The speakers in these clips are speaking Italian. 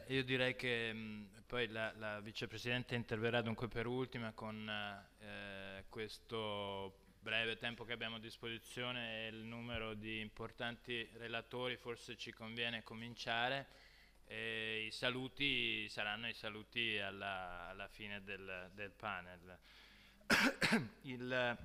Beh, io direi che mh, mm, poi la, la, vicepresidente interverrà dunque per ultima con eh, questo breve tempo che abbiamo a disposizione e il numero di importanti relatori, forse ci conviene cominciare. E I saluti saranno i saluti alla, alla fine del, del panel. il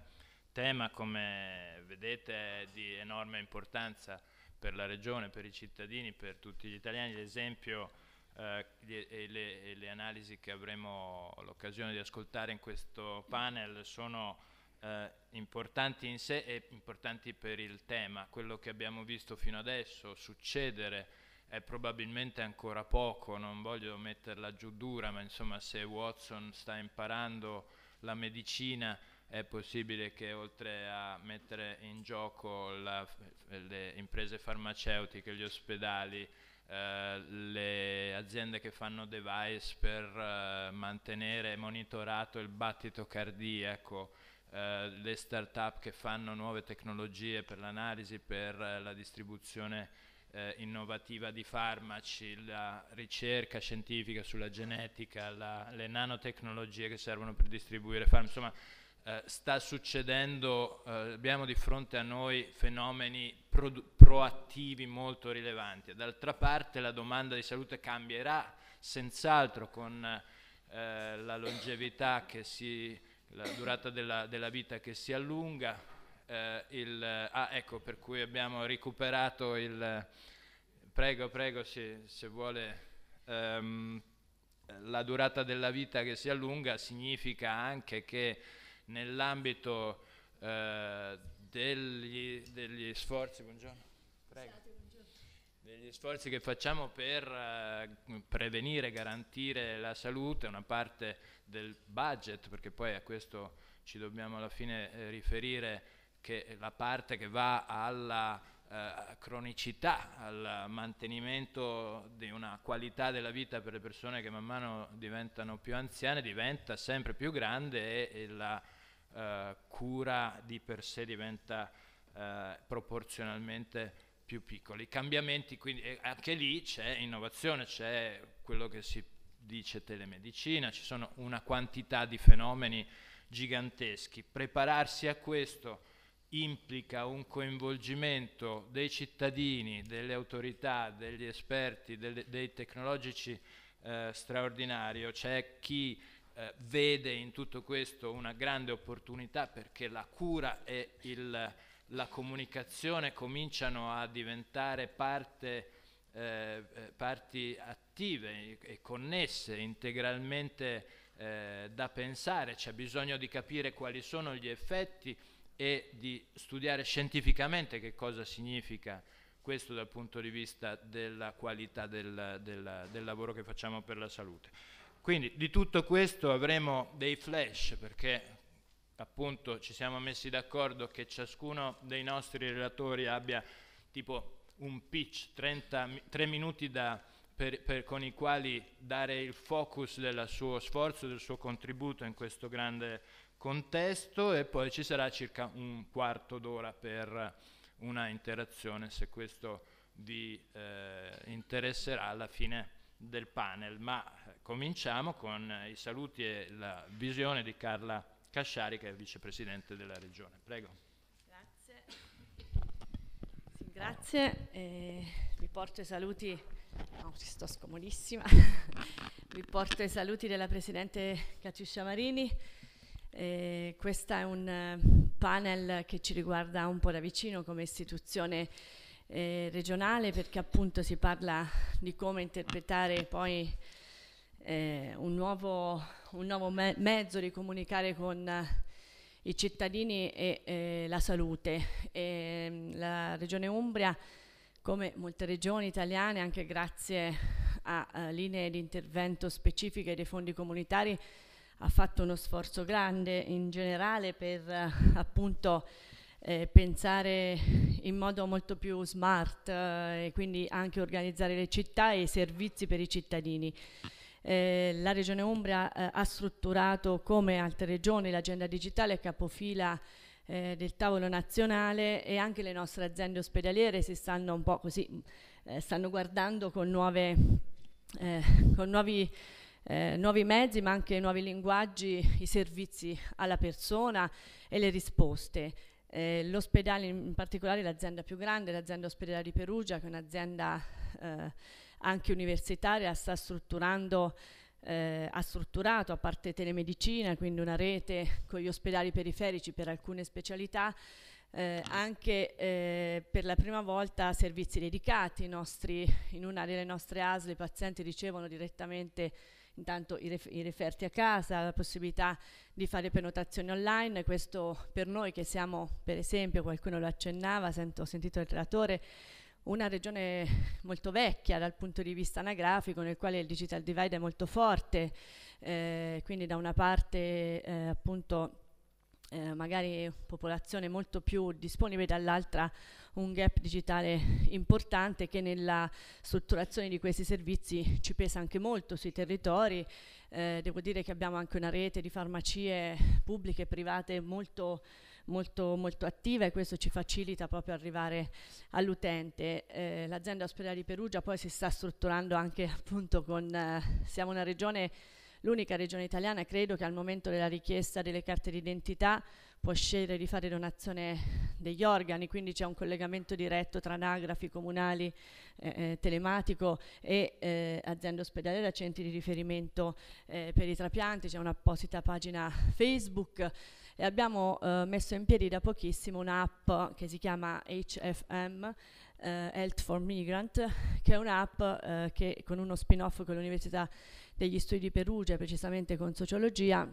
tema, come vedete, è di enorme importanza per la regione, per i cittadini, per tutti gli italiani. L'esempio eh, e, le, le, analisi che avremo l'occasione di ascoltare in questo panel sono eh, importanti in sé e importanti per il tema. Quello che abbiamo visto fino adesso succedere è probabilmente ancora poco, non voglio metterla giù dura, ma insomma se Watson sta imparando la medicina è possibile che oltre a mettere in gioco la, le imprese farmaceutiche, gli ospedali, eh, le aziende che fanno device per eh, mantenere monitorato il battito cardiaco, eh, le start-up che fanno nuove tecnologie per l'analisi, per eh, la distribuzione eh, innovativa di farmaci, la ricerca scientifica sulla genetica, la, le nanotecnologie che servono per distribuire farmaci, insomma sta succedendo, abbiamo di fronte a noi fenomeni produttivi proattivi molto rilevanti. D'altra parte la domanda di salute cambierà senz'altro con eh, la longevità che si, la durata della, della vita che si allunga, eh, il, ah, ecco per cui abbiamo recuperato il, prego, prego se, se vuole, ehm, la durata della vita che si allunga significa anche che nell'ambito eh, degli, degli, sforzi, buongiorno, gli sforzi che facciamo per eh, prevenire e garantire la salute, una parte del budget, perché poi a questo ci dobbiamo alla fine eh, riferire, che la parte che va alla eh, cronicità, al mantenimento di una qualità della vita per le persone che man mano diventano più anziane, diventa sempre più grande e, e la eh, cura di per sé diventa eh, proporzionalmente più piccoli. I cambiamenti, quindi, eh, anche lì c'è innovazione, c'è quello che si dice telemedicina, ci sono una quantità di fenomeni giganteschi. Prepararsi a questo implica un coinvolgimento dei cittadini, delle autorità, degli esperti, delle, dei tecnologici eh, straordinario. C'è chi eh, vede in tutto questo una grande opportunità perché la cura è il la comunicazione cominciano a diventare parte, eh, eh parti attive e connesse integralmente eh, da pensare, c'è bisogno di capire quali sono gli effetti e di studiare scientificamente che cosa significa questo dal punto di vista della qualità del, del, del lavoro che facciamo per la salute. Quindi di tutto questo avremo dei flash perché appunto ci siamo messi d'accordo che ciascuno dei nostri relatori abbia tipo un pitch, 30, 3 minuti da, per, per, con i quali dare il focus del suo sforzo, del suo contributo in questo grande contesto e poi ci sarà circa un quarto d'ora per una interazione se questo vi eh, interesserà alla fine del panel. Ma eh, cominciamo con i saluti e la visione di Carla Casciari che è vicepresidente della regione. Prego. Grazie, sì, grazie. Eh, vi porto i saluti, no, sto scomodissima, vi porto i saluti della Presidente Catiuscia Marini. Eh, questo è un eh, panel che ci riguarda un po' da vicino come istituzione eh, regionale perché appunto si parla di come interpretare poi eh, un nuovo, un nuovo me- mezzo di comunicare con eh, i cittadini e eh, la salute. E, ehm, la Regione Umbria, come molte regioni italiane, anche grazie a, a eh, linee di intervento specifiche dei fondi comunitari, ha fatto uno sforzo grande in generale per eh, appunto eh, pensare in modo molto più smart eh, e quindi anche organizzare le città e i servizi per i cittadini eh, la Regione Umbria eh, ha strutturato come altre regioni l'agenda digitale capofila eh, del tavolo nazionale e anche le nostre aziende ospedaliere si stanno un po' così, eh, stanno guardando con, nuove, eh, con nuovi, eh, nuovi, mezzi ma anche nuovi linguaggi i servizi alla persona e le risposte. l'ospedale in particolare l'azienda più grande, l'azienda ospedale di Perugia che è un'azienda anche universitaria sta strutturando eh, ha strutturato a parte telemedicina, quindi una rete con gli ospedali periferici per alcune specialità, eh, anche eh, per la prima volta servizi dedicati. Nostri, in una delle nostre ASL i pazienti ricevono direttamente intanto i, ref i, referti a casa, la possibilità di fare prenotazioni online. Questo per noi che siamo, per esempio, qualcuno lo accennava, sento, ho sentito il relatore, una regione molto vecchia dal punto di vista anagrafico, nel quale il digital divide è molto forte, eh, quindi da una parte eh, appunto eh, magari popolazione molto più disponibile, dall'altra un gap digitale importante che nella strutturazione di questi servizi ci pesa anche molto sui territori. Eh, devo dire che abbiamo anche una rete di farmacie pubbliche e private molto molto, molto attiva e questo ci facilita proprio arrivare all'utente. Eh, l'azienda ospedale di Perugia poi si sta strutturando anche appunto con, eh, siamo una regione, l'unica regione italiana credo che al momento della richiesta delle carte d'identità può scegliere di fare donazione degli organi, quindi c'è un collegamento diretto tra anagrafi comunali, eh, eh telematico e eh, azienda da centri di riferimento eh, per i trapianti, c'è un'apposita pagina Facebook e abbiamo eh, messo in piedi da pochissimo un'app che si chiama HFM, eh, Health for Migrant, che è un'app eh, che con uno spin-off con l'Università degli Studi di Perugia, precisamente con sociologia,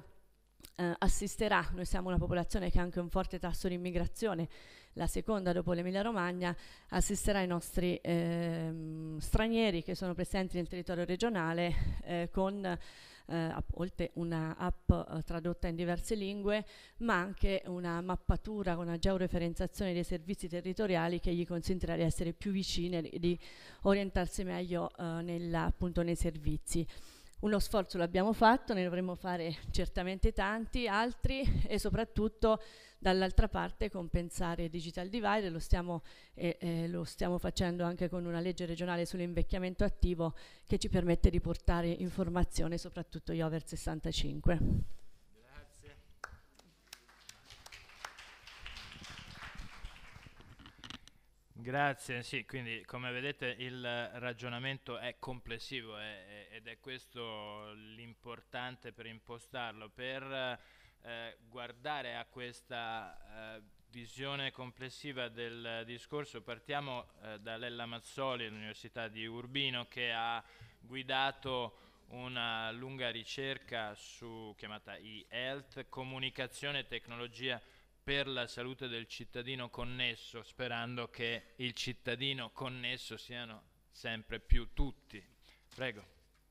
Uh, assisterà, noi siamo una popolazione che ha anche un forte tasso di immigrazione, la seconda dopo l'Emilia Romagna, assisterà i nostri ehm, stranieri che sono presenti nel territorio regionale eh, con eh, a volte una app eh, tradotta in diverse lingue, ma anche una mappatura con una georeferenziazione dei servizi territoriali che gli consentirà di essere più vicine e di orientarsi meglio eh, nella, appunto, nei servizi uno sforzo l'abbiamo fatto, ne dovremmo fare certamente tanti altri e soprattutto dall'altra parte compensare il digital divide, lo stiamo, eh, eh, lo stiamo facendo anche con una legge regionale sull'invecchiamento attivo che ci permette di portare informazione soprattutto gli over 65. Grazie, sì, quindi come vedete il ragionamento è complessivo è, è, ed è questo l'importante per impostarlo, per eh, guardare a questa eh, visione complessiva del discorso. Partiamo eh, da Lella Mazzoli, all'Università di Urbino, che ha guidato una lunga ricerca su, chiamata e-health, comunicazione e tecnologia per la salute del cittadino connesso, sperando che il cittadino connesso siano sempre più tutti. Prego.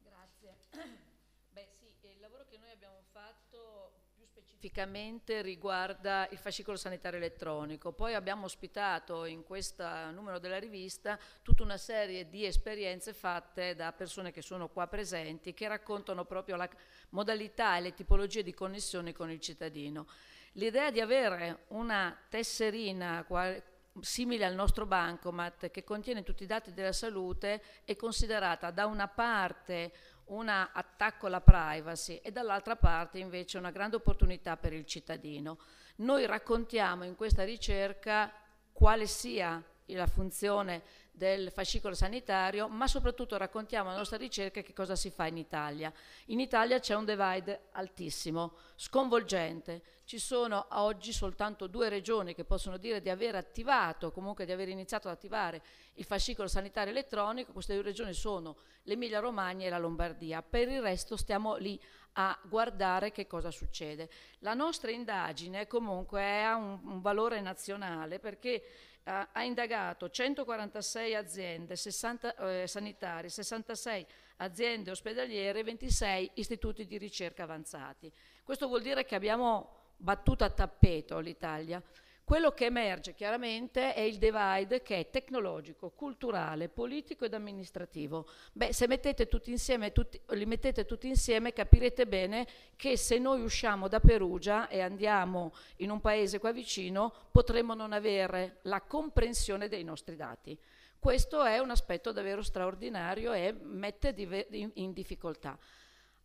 Grazie. Beh, sì, il lavoro che noi abbiamo fatto più specificamente riguarda il fascicolo sanitario elettronico. Poi abbiamo ospitato in questo numero della rivista tutta una serie di esperienze fatte da persone che sono qua presenti che raccontano proprio la modalità e le tipologie di connessione con il cittadino. L'idea di avere una tesserina simile al nostro bancomat che contiene tutti i dati della salute è considerata da una parte un attacco alla privacy e dall'altra parte invece una grande opportunità per il cittadino. Noi raccontiamo in questa ricerca quale sia la funzione del fascicolo sanitario, ma soprattutto raccontiamo la nostra ricerca che cosa si fa in Italia. In Italia c'è un divide altissimo, sconvolgente. Ci sono a oggi soltanto due regioni che possono dire di aver attivato, comunque di aver iniziato ad attivare il fascicolo sanitario elettronico. Queste due regioni sono l'Emilia Romagna e la Lombardia. Per il resto stiamo lì a guardare che cosa succede. La nostra indagine comunque ha un, un valore nazionale perché ha, indagato 146 aziende 60, eh, sanitarie, 66 aziende ospedaliere e 26 istituti di ricerca avanzati. Questo vuol dire che abbiamo battuto a tappeto l'Italia quello che emerge chiaramente è il divide che è tecnologico, culturale, politico ed amministrativo. Beh, se mettete tutti insieme, tutti, li mettete tutti insieme capirete bene che se noi usciamo da Perugia e andiamo in un paese qua vicino potremmo non avere la comprensione dei nostri dati. Questo è un aspetto davvero straordinario e mette in difficoltà.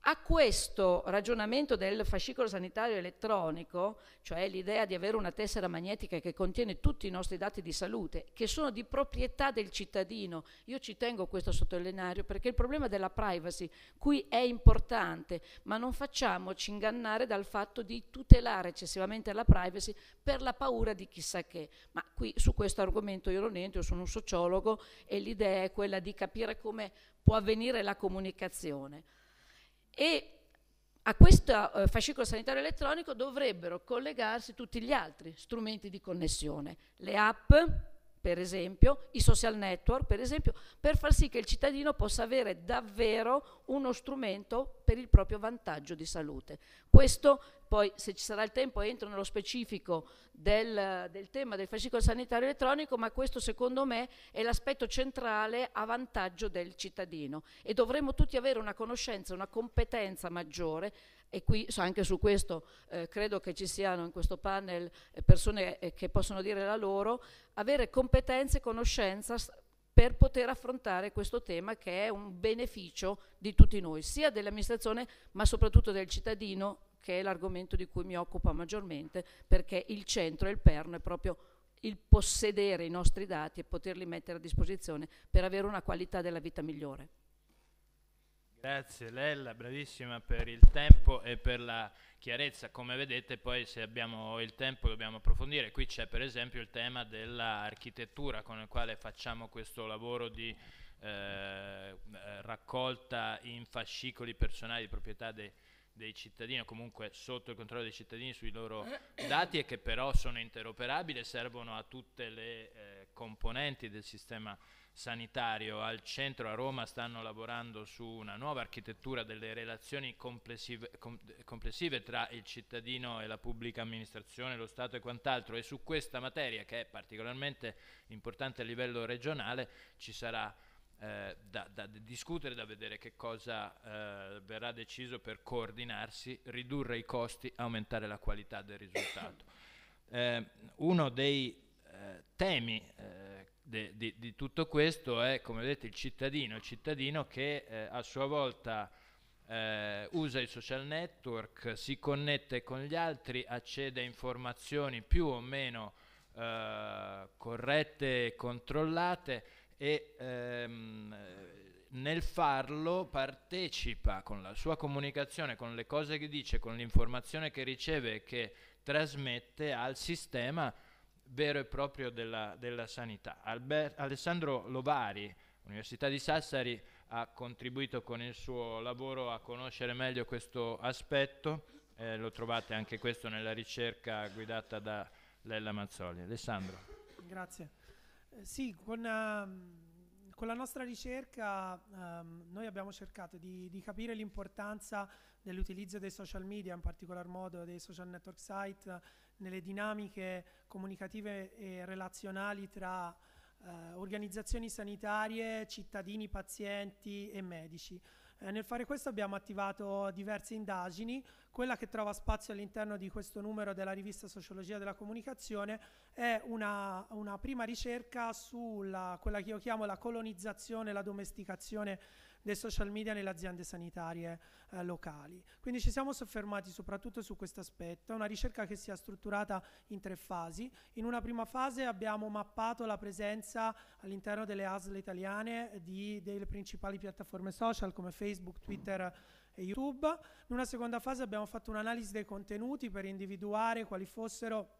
A questo ragionamento del fascicolo sanitario elettronico, cioè l'idea di avere una tessera magnetica che contiene tutti i nostri dati di salute, che sono di proprietà del cittadino, io ci tengo questo sottolineario perché il problema della privacy qui è importante, ma non facciamoci ingannare dal fatto di tutelare eccessivamente la privacy per la paura di chissà che. Ma qui su questo argomento io non entro, io sono un sociologo e l'idea è quella di capire come può avvenire la comunicazione e a questo eh, fascicolo sanitario elettronico dovrebbero collegarsi tutti gli altri strumenti di connessione, le app, per esempio, i social network, per esempio, per far sì che il cittadino possa avere davvero uno strumento per il proprio vantaggio di salute. Questo poi, se ci sarà il tempo, entro nello specifico del, del tema del fascicolo sanitario elettronico, ma questo secondo me è l'aspetto centrale a vantaggio del cittadino e dovremmo tutti avere una conoscenza, una competenza maggiore e qui anche su questo eh, credo che ci siano in questo panel eh, persone eh, che possono dire la loro, avere competenze e conoscenza per poter affrontare questo tema che è un beneficio di tutti noi, sia dell'amministrazione ma soprattutto del cittadino che è l'argomento di cui mi occupo maggiormente perché il centro e il perno è proprio il possedere i nostri dati e poterli mettere a disposizione per avere una qualità della vita migliore. Grazie Lella, bravissima per il tempo e per la chiarezza. Come vedete poi se abbiamo il tempo dobbiamo approfondire. Qui c'è per esempio il tema dell'architettura con il quale facciamo questo lavoro di eh, eh raccolta in fascicoli personali di proprietà dei dei cittadini o comunque sotto il controllo dei cittadini sui loro dati e che però sono interoperabili e servono a tutte le eh, componenti del sistema sanitario al centro a Roma stanno lavorando su una nuova architettura delle relazioni complessive, com, complessive, tra il cittadino e la pubblica amministrazione, lo Stato e quant'altro e su questa materia che è particolarmente importante a livello regionale ci sarà eh, da, da, discutere, da vedere che cosa eh, verrà deciso per coordinarsi, ridurre i costi, aumentare la qualità del risultato. Eh, uno dei eh, temi eh, de, di, di, tutto questo è, come vedete, il cittadino, il cittadino che eh, a sua volta eh, usa i social network, si connette con gli altri, accede a informazioni più o meno eh, corrette e controllate e ehm, nel farlo partecipa con la sua comunicazione, con le cose che dice, con l'informazione che riceve e che trasmette al sistema vero e proprio della, della sanità. Albert, Alessandro Lovari, Università di Sassari, ha contribuito con il suo lavoro a conoscere meglio questo aspetto, eh, lo trovate anche questo nella ricerca guidata da Lella Mazzoli. Alessandro. Grazie. Eh, sì, con, uh, con, la nostra ricerca um, noi abbiamo cercato di, di capire l'importanza dell'utilizzo dei social media, in particolar modo dei social network site nelle dinamiche comunicative e relazionali tra eh, organizzazioni sanitarie, cittadini, pazienti e medici. Eh, nel fare questo abbiamo attivato diverse indagini, quella che trova spazio all'interno di questo numero della rivista Sociologia della Comunicazione è una, una prima ricerca sulla quella che io chiamo la colonizzazione la domesticazione dei social media nelle aziende sanitarie eh, locali. Quindi ci siamo soffermati soprattutto su questo aspetto, una ricerca che si è strutturata in tre fasi. In una prima fase abbiamo mappato la presenza all'interno delle ASL italiane di, delle principali piattaforme social come Facebook, Twitter, e YouTube. In una seconda fase abbiamo fatto un'analisi dei contenuti per individuare quali fossero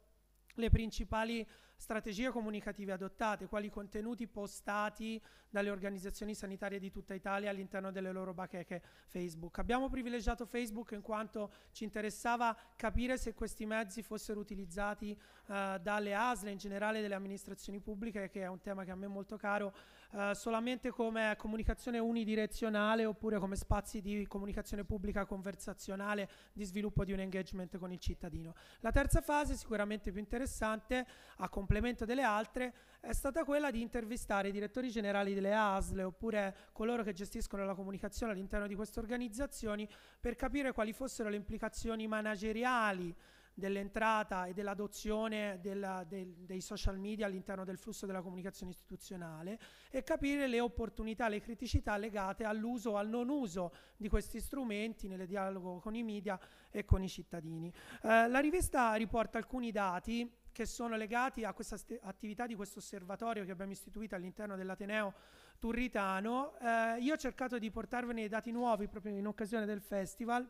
le principali strategie comunicative adottate, quali contenuti postati dalle organizzazioni sanitarie di tutta Italia all'interno delle loro bacheche Facebook. Abbiamo privilegiato Facebook in quanto ci interessava capire se questi mezzi fossero utilizzati eh, dalle ASL in generale delle amministrazioni pubbliche, che è un tema che a me è molto caro, eh, solamente come comunicazione unidirezionale oppure come spazi di comunicazione pubblica conversazionale di sviluppo di un engagement con il cittadino. La terza fase, sicuramente più interessante, a complemento delle altre, è stata quella di intervistare i direttori generali delle ASL oppure coloro che gestiscono la comunicazione all'interno di queste organizzazioni per capire quali fossero le implicazioni manageriali dell'entrata e dell'adozione della, del, dei social media all'interno del flusso della comunicazione istituzionale e capire le opportunità, le criticità legate all'uso o al non uso di questi strumenti nel dialogo con i media e con i cittadini. Eh, la rivista riporta alcuni dati che sono legati a questa attività di questo osservatorio che abbiamo istituito all'interno dell'Ateneo Turritano. Eh, io ho cercato di portarvene dei dati nuovi proprio in occasione del festival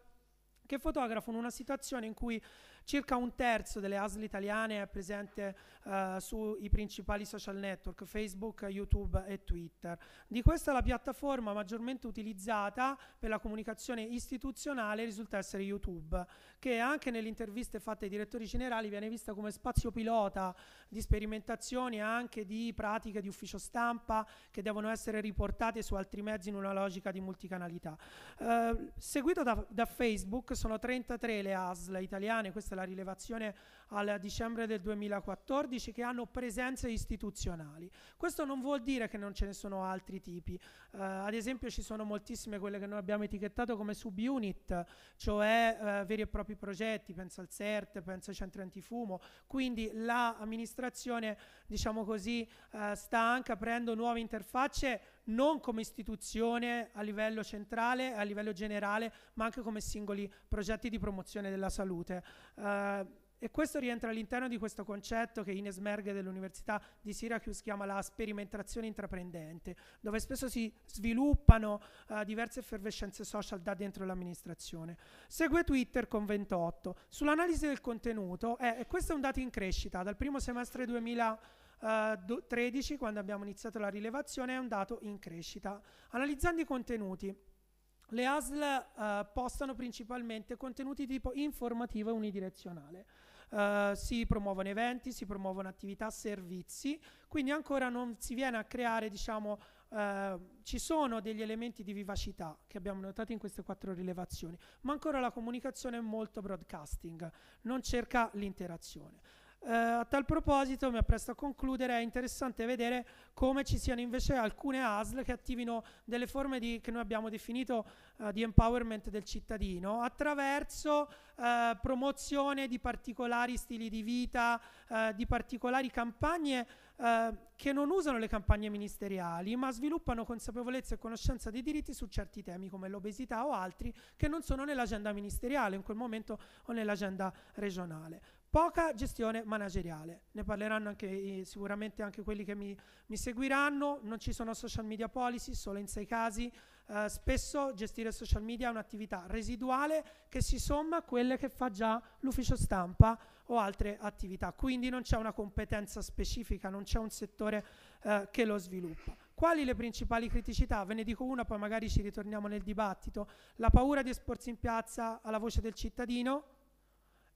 che fotografano una situazione in cui Circa un terzo delle ASL italiane è presente eh, sui principali social network, Facebook, YouTube e Twitter. Di questa la piattaforma maggiormente utilizzata per la comunicazione istituzionale risulta essere YouTube, che anche nelle interviste fatte ai direttori generali viene vista come spazio pilota di sperimentazioni e anche di pratiche di ufficio stampa che devono essere riportate su altri mezzi in una logica di multicanalità. Eh, seguito da, da, Facebook sono 33 le ASL italiane, questa Scienze, la rilevazione al dicembre del 2014, che hanno presenze istituzionali. Questo non vuol dire che non ce ne sono altri tipi. Eh, ad esempio ci sono moltissime quelle che noi abbiamo etichettato come subunit, cioè eh, veri e propri progetti, penso al CERT, penso ai centri antifumo, quindi l'amministrazione, diciamo così, eh, sta anche aprendo nuove interfacce non come istituzione a livello centrale, a livello generale, ma anche come singoli progetti di promozione della salute. Uh, e questo rientra all'interno di questo concetto che Ines Merge dell'Università di Syracuse chiama la sperimentazione intraprendente, dove spesso si sviluppano uh, diverse effervescenze social da dentro l'amministrazione. Segue Twitter con 28. Sull'analisi del contenuto, eh, e questo è un dato in crescita, dal primo semestre 2000 2013, eh, quando abbiamo iniziato la rilevazione, è un dato in crescita. Analizzando i contenuti. Le ASL uh, eh, postano principalmente contenuti tipo informativo e unidirezionale. Uh, si promuovono eventi, si promuovono attività, servizi, quindi ancora non si viene a creare, diciamo, uh, ci sono degli elementi di vivacità che abbiamo notato in queste quattro rilevazioni, ma ancora la comunicazione è molto broadcasting, non cerca l'interazione. Eh, a tal proposito, mi appresto a concludere, è interessante vedere come ci siano invece alcune ASL che attivino delle forme di, che noi abbiamo definito eh, di empowerment del cittadino attraverso eh, promozione di particolari stili di vita, eh, di particolari campagne eh, che non usano le campagne ministeriali, ma sviluppano consapevolezza e conoscenza dei diritti su certi temi come l'obesità o altri che non sono nell'agenda ministeriale in quel momento o nell'agenda regionale. Poca gestione manageriale, ne parleranno anche, eh, sicuramente anche quelli che mi, mi, seguiranno, non ci sono social media policy, solo in sei casi, eh, spesso gestire social media è un'attività residuale che si somma a quelle che fa già l'ufficio stampa o altre attività, quindi non c'è una competenza specifica, non c'è un settore eh, che lo sviluppa. Quali le principali criticità? Ve ne dico una, poi magari ci ritorniamo nel dibattito. La paura di esporsi in piazza alla voce del cittadino,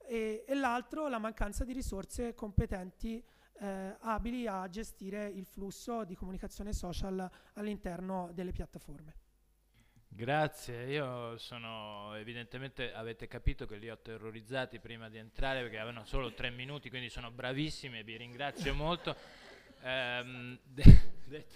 e, e l'altro la mancanza di risorse competenti eh, abili a gestire il flusso di comunicazione social all'interno delle piattaforme. Grazie, io sono evidentemente avete capito che li ho terrorizzati prima di entrare perché avevano solo tre minuti, quindi sono bravissimi e vi ringrazio molto. Um, de detto,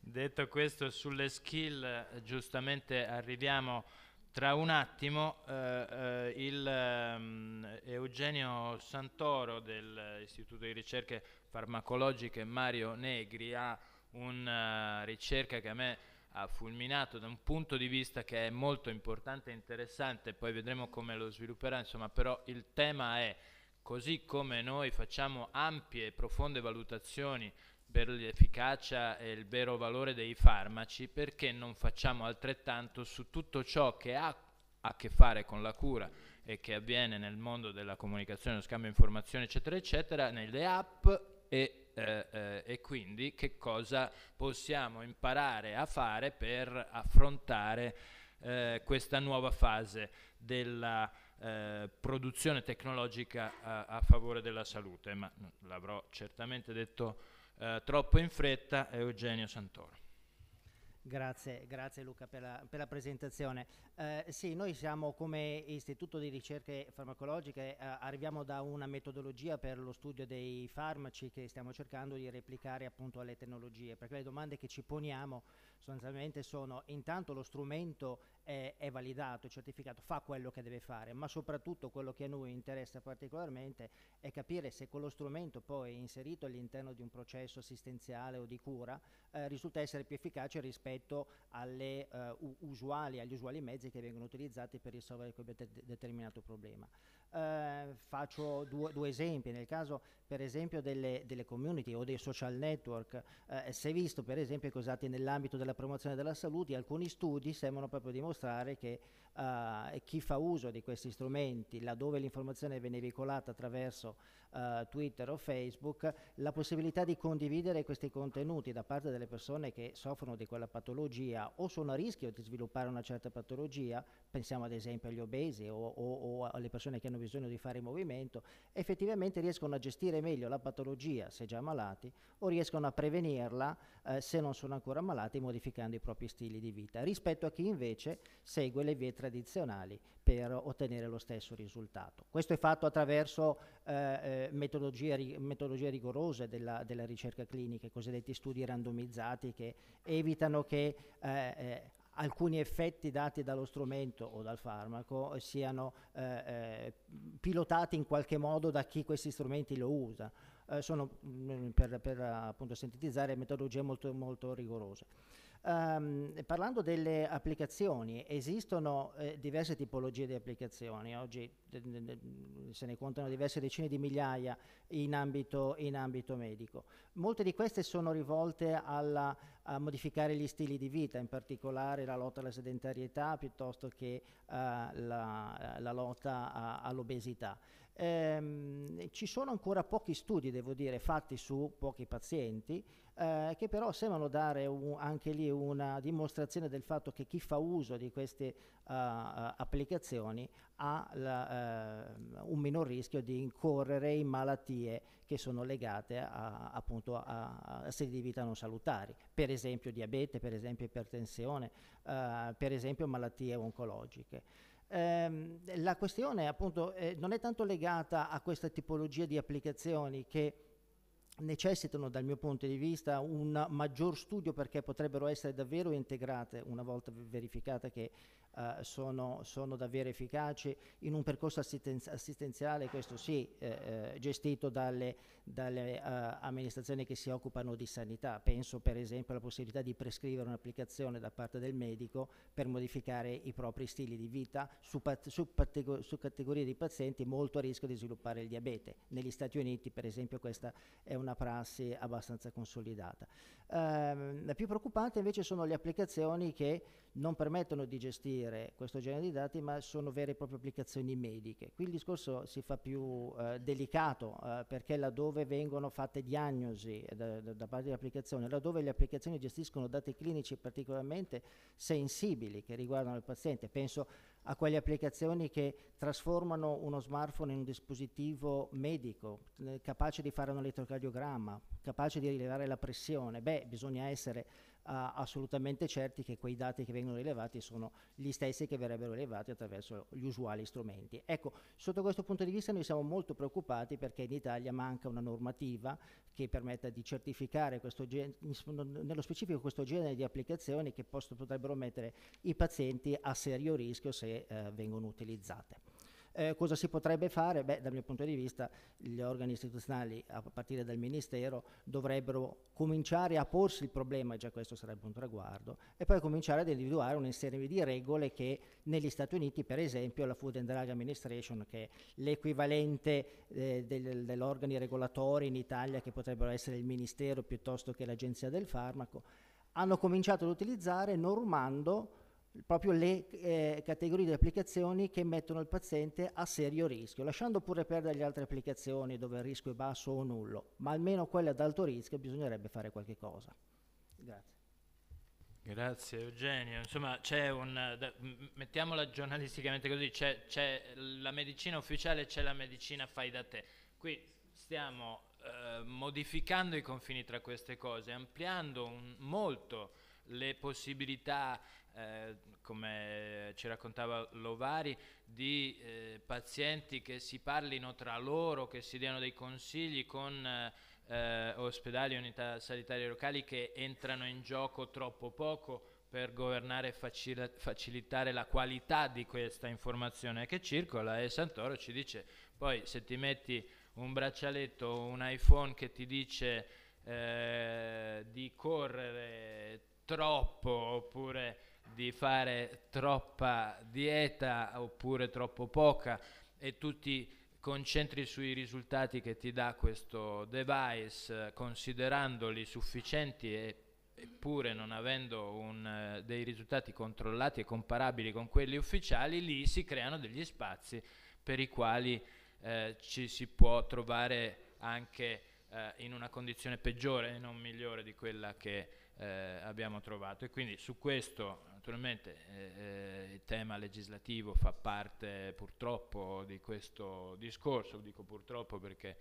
detto questo, sulle skill giustamente arriviamo a tra un attimo eh, eh, il, ehm, Eugenio Santoro dell'Istituto eh, di Ricerche Farmacologiche Mario Negri ha una eh, ricerca che a me ha fulminato da un punto di vista che è molto importante e interessante, poi vedremo come lo svilupperà, insomma, però il tema è così come noi facciamo ampie e profonde valutazioni per l'efficacia e il vero valore dei farmaci, perché non facciamo altrettanto su tutto ciò che ha a che fare con la cura e che avviene nel mondo della comunicazione, lo scambio di informazioni, eccetera, eccetera, nelle app e, eh, eh, e quindi che cosa possiamo imparare a fare per affrontare eh, questa nuova fase della eh, produzione tecnologica a, a, favore della salute, ma l'avrò certamente detto eh, troppo in fretta è Eugenio Santoro. Grazie, grazie Luca per la, per la presentazione. Eh, sì, noi siamo come Istituto di Ricerche Farmacologiche, eh, arriviamo da una metodologia per lo studio dei farmaci che stiamo cercando di replicare appunto alle tecnologie, perché le domande che ci poniamo sostanzialmente sono intanto lo strumento è, è validato, certificato, fa quello che deve fare, ma soprattutto quello che a noi interessa particolarmente è capire se quello strumento poi inserito all'interno di un processo assistenziale o di cura eh, risulta essere più efficace rispetto alle, eh, usuali, agli usuali mezzi che vengono utilizzati per risolvere quel determinato problema. Eh, faccio due, due, esempi, nel caso per esempio delle, delle community o dei social network, eh, si è visto per esempio che usati nell'ambito della promozione della salute alcuni studi sembrano proprio dimostrare dimostrare che uh, chi fa uso di questi strumenti, laddove l'informazione viene veicolata attraverso eh, Twitter o Facebook, la possibilità di condividere questi contenuti da parte delle persone che soffrono di quella patologia o sono a rischio di sviluppare una certa patologia, pensiamo ad esempio agli obesi o, o, o alle persone che hanno bisogno di fare movimento, effettivamente riescono a gestire meglio la patologia se già malati o riescono a prevenirla eh, se non sono ancora malati modificando i propri stili di vita rispetto a chi invece segue le vie tradizionali per ottenere lo stesso risultato. Questo è fatto attraverso eh, eh metodologie, metodologie, rigorose della, della, ricerca clinica, i cosiddetti studi randomizzati che evitano che eh, eh alcuni effetti dati dallo strumento o dal farmaco siano eh, eh, pilotati in qualche modo da chi questi strumenti lo usa. sono, mh, mm, per, per appunto, sintetizzare, metodologie molto, molto rigorose. Um, parlando delle applicazioni, esistono eh, diverse tipologie di applicazioni, oggi se ne contano diverse decine di migliaia in ambito, in ambito medico. Molte di queste sono rivolte alla, a modificare gli stili di vita, in particolare la lotta alla sedentarietà piuttosto che uh, la, la, lotta a, all'obesità. Ehm, ci sono ancora pochi studi, devo dire, fatti su pochi pazienti, eh, che però sembrano dare un, anche lì una dimostrazione del fatto che chi fa uso di queste uh, applicazioni ha la, uh, un minor rischio di incorrere in malattie che sono legate a, appunto a, a stili di vita non salutari, per esempio diabete, per esempio ipertensione, uh, per esempio malattie oncologiche. Eh, la questione appunto eh, non è tanto legata a questa tipologia di applicazioni che necessitano dal mio punto di vista un maggior studio perché potrebbero essere davvero integrate una volta verificata che eh, sono, sono, davvero efficaci in un percorso assistenziale, questo sì, eh, eh gestito dalle, dalle eh, amministrazioni che si occupano di sanità. Penso per esempio alla possibilità di prescrivere un'applicazione da parte del medico per modificare i propri stili di vita su, su, su categorie di pazienti molto a rischio di sviluppare il diabete. Negli Stati Uniti per esempio questa è una prassi abbastanza consolidata. Eh, la più preoccupante invece sono le applicazioni che non permettono di gestire questo genere di dati, ma sono vere e proprie applicazioni mediche. Qui il discorso si fa più eh, delicato, eh, perché laddove vengono fatte diagnosi eh, da, da parte dell'applicazione, laddove le applicazioni gestiscono dati clinici particolarmente sensibili che riguardano il paziente, penso a quelle applicazioni che trasformano uno smartphone in un dispositivo medico, eh, capace di fare un elettrocardiogramma, capace di rilevare la pressione, beh, bisogna essere assolutamente certi che quei dati che vengono rilevati sono gli stessi che verrebbero rilevati attraverso gli usuali strumenti. Ecco, sotto questo punto di vista noi siamo molto preoccupati perché in Italia manca una normativa che permetta di certificare questo nello specifico questo genere di applicazioni che potrebbero mettere i pazienti a serio rischio se eh, vengono utilizzate. Eh, cosa si potrebbe fare? Beh, dal mio punto di vista gli organi istituzionali, a partire dal Ministero, dovrebbero cominciare a porsi il problema, già questo sarebbe un traguardo, e poi cominciare ad individuare un insieme di regole che negli Stati Uniti, per esempio, la Food and Drug Administration, che è l'equivalente eh, del, dell'organi regolatori in Italia, che potrebbero essere il Ministero piuttosto che l'Agenzia del Farmaco, hanno cominciato ad utilizzare normando proprio le eh, categorie di applicazioni che mettono il paziente a serio rischio, lasciando pure perdere le altre applicazioni dove il rischio è basso o nullo, ma almeno quelle ad alto rischio bisognerebbe fare qualche cosa. Grazie. Grazie Eugenio, insomma c'è un, da, mettiamola giornalisticamente così, c'è, c'è la medicina ufficiale e c'è la medicina fai da te. Qui stiamo eh, modificando i confini tra queste cose, ampliando un, molto le possibilità eh, come ci raccontava Lovari, di eh, pazienti che si parlino tra loro, che si diano dei consigli con eh, eh, ospedali e unità sanitarie locali che entrano in gioco troppo poco per governare e facil- facilitare la qualità di questa informazione che circola e Santoro ci dice poi se ti metti un braccialetto, o un iPhone che ti dice eh, di correre troppo oppure di fare troppa dieta oppure troppo poca e tu ti concentri sui risultati che ti dà questo device eh, considerandoli sufficienti e eppure non avendo un, eh, dei risultati controllati e comparabili con quelli ufficiali, lì si creano degli spazi per i quali eh, ci si può trovare anche eh, in una condizione peggiore e non migliore di quella che eh, abbiamo trovato. E quindi su questo Naturalmente eh, eh, il tema legislativo fa parte purtroppo di questo discorso, dico purtroppo perché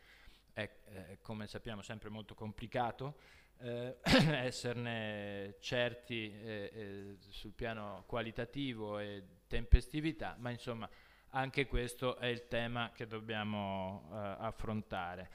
è, eh, come sappiamo, sempre molto complicato eh, esserne certi eh, eh, sul piano qualitativo e tempestività, ma insomma anche questo è il tema che dobbiamo eh, affrontare.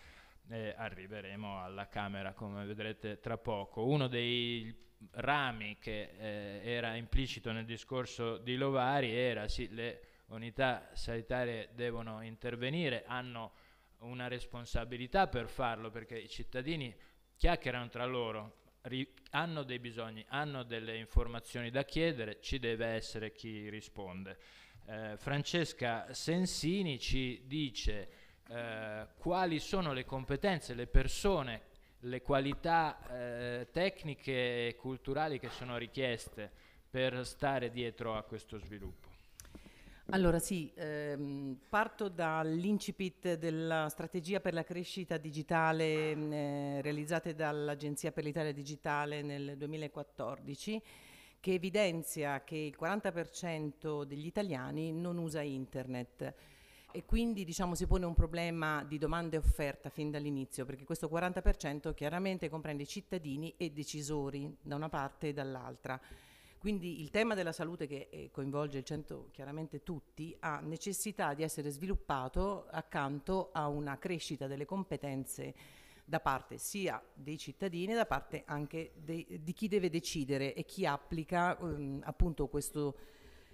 arriveremo alla Camera, come vedrete tra poco. Uno dei rami che eh, era implicito nel discorso di Lovari era sì, le unità sanitarie devono intervenire, hanno una responsabilità per farlo perché i cittadini chiacchierano tra loro, ri- hanno dei bisogni, hanno delle informazioni da chiedere, ci deve essere chi risponde. Eh, Francesca Sensini ci dice eh, quali sono le competenze, le persone le qualità eh, tecniche e culturali che sono richieste per stare dietro a questo sviluppo? Allora sì, ehm, parto dall'incipit della strategia per la crescita digitale ehm, eh, realizzata dall'Agenzia per l'Italia Digitale nel 2014 che evidenzia che il 40% degli italiani non usa internet e quindi diciamo, si pone un problema di domanda e offerta fin dall'inizio, perché questo 40% chiaramente comprende cittadini e decisori da una parte e dall'altra. Quindi il tema della salute che eh, coinvolge il centro chiaramente tutti ha necessità di essere sviluppato accanto a una crescita delle competenze da parte sia dei cittadini da parte anche de di chi deve decidere e chi applica ehm, appunto questo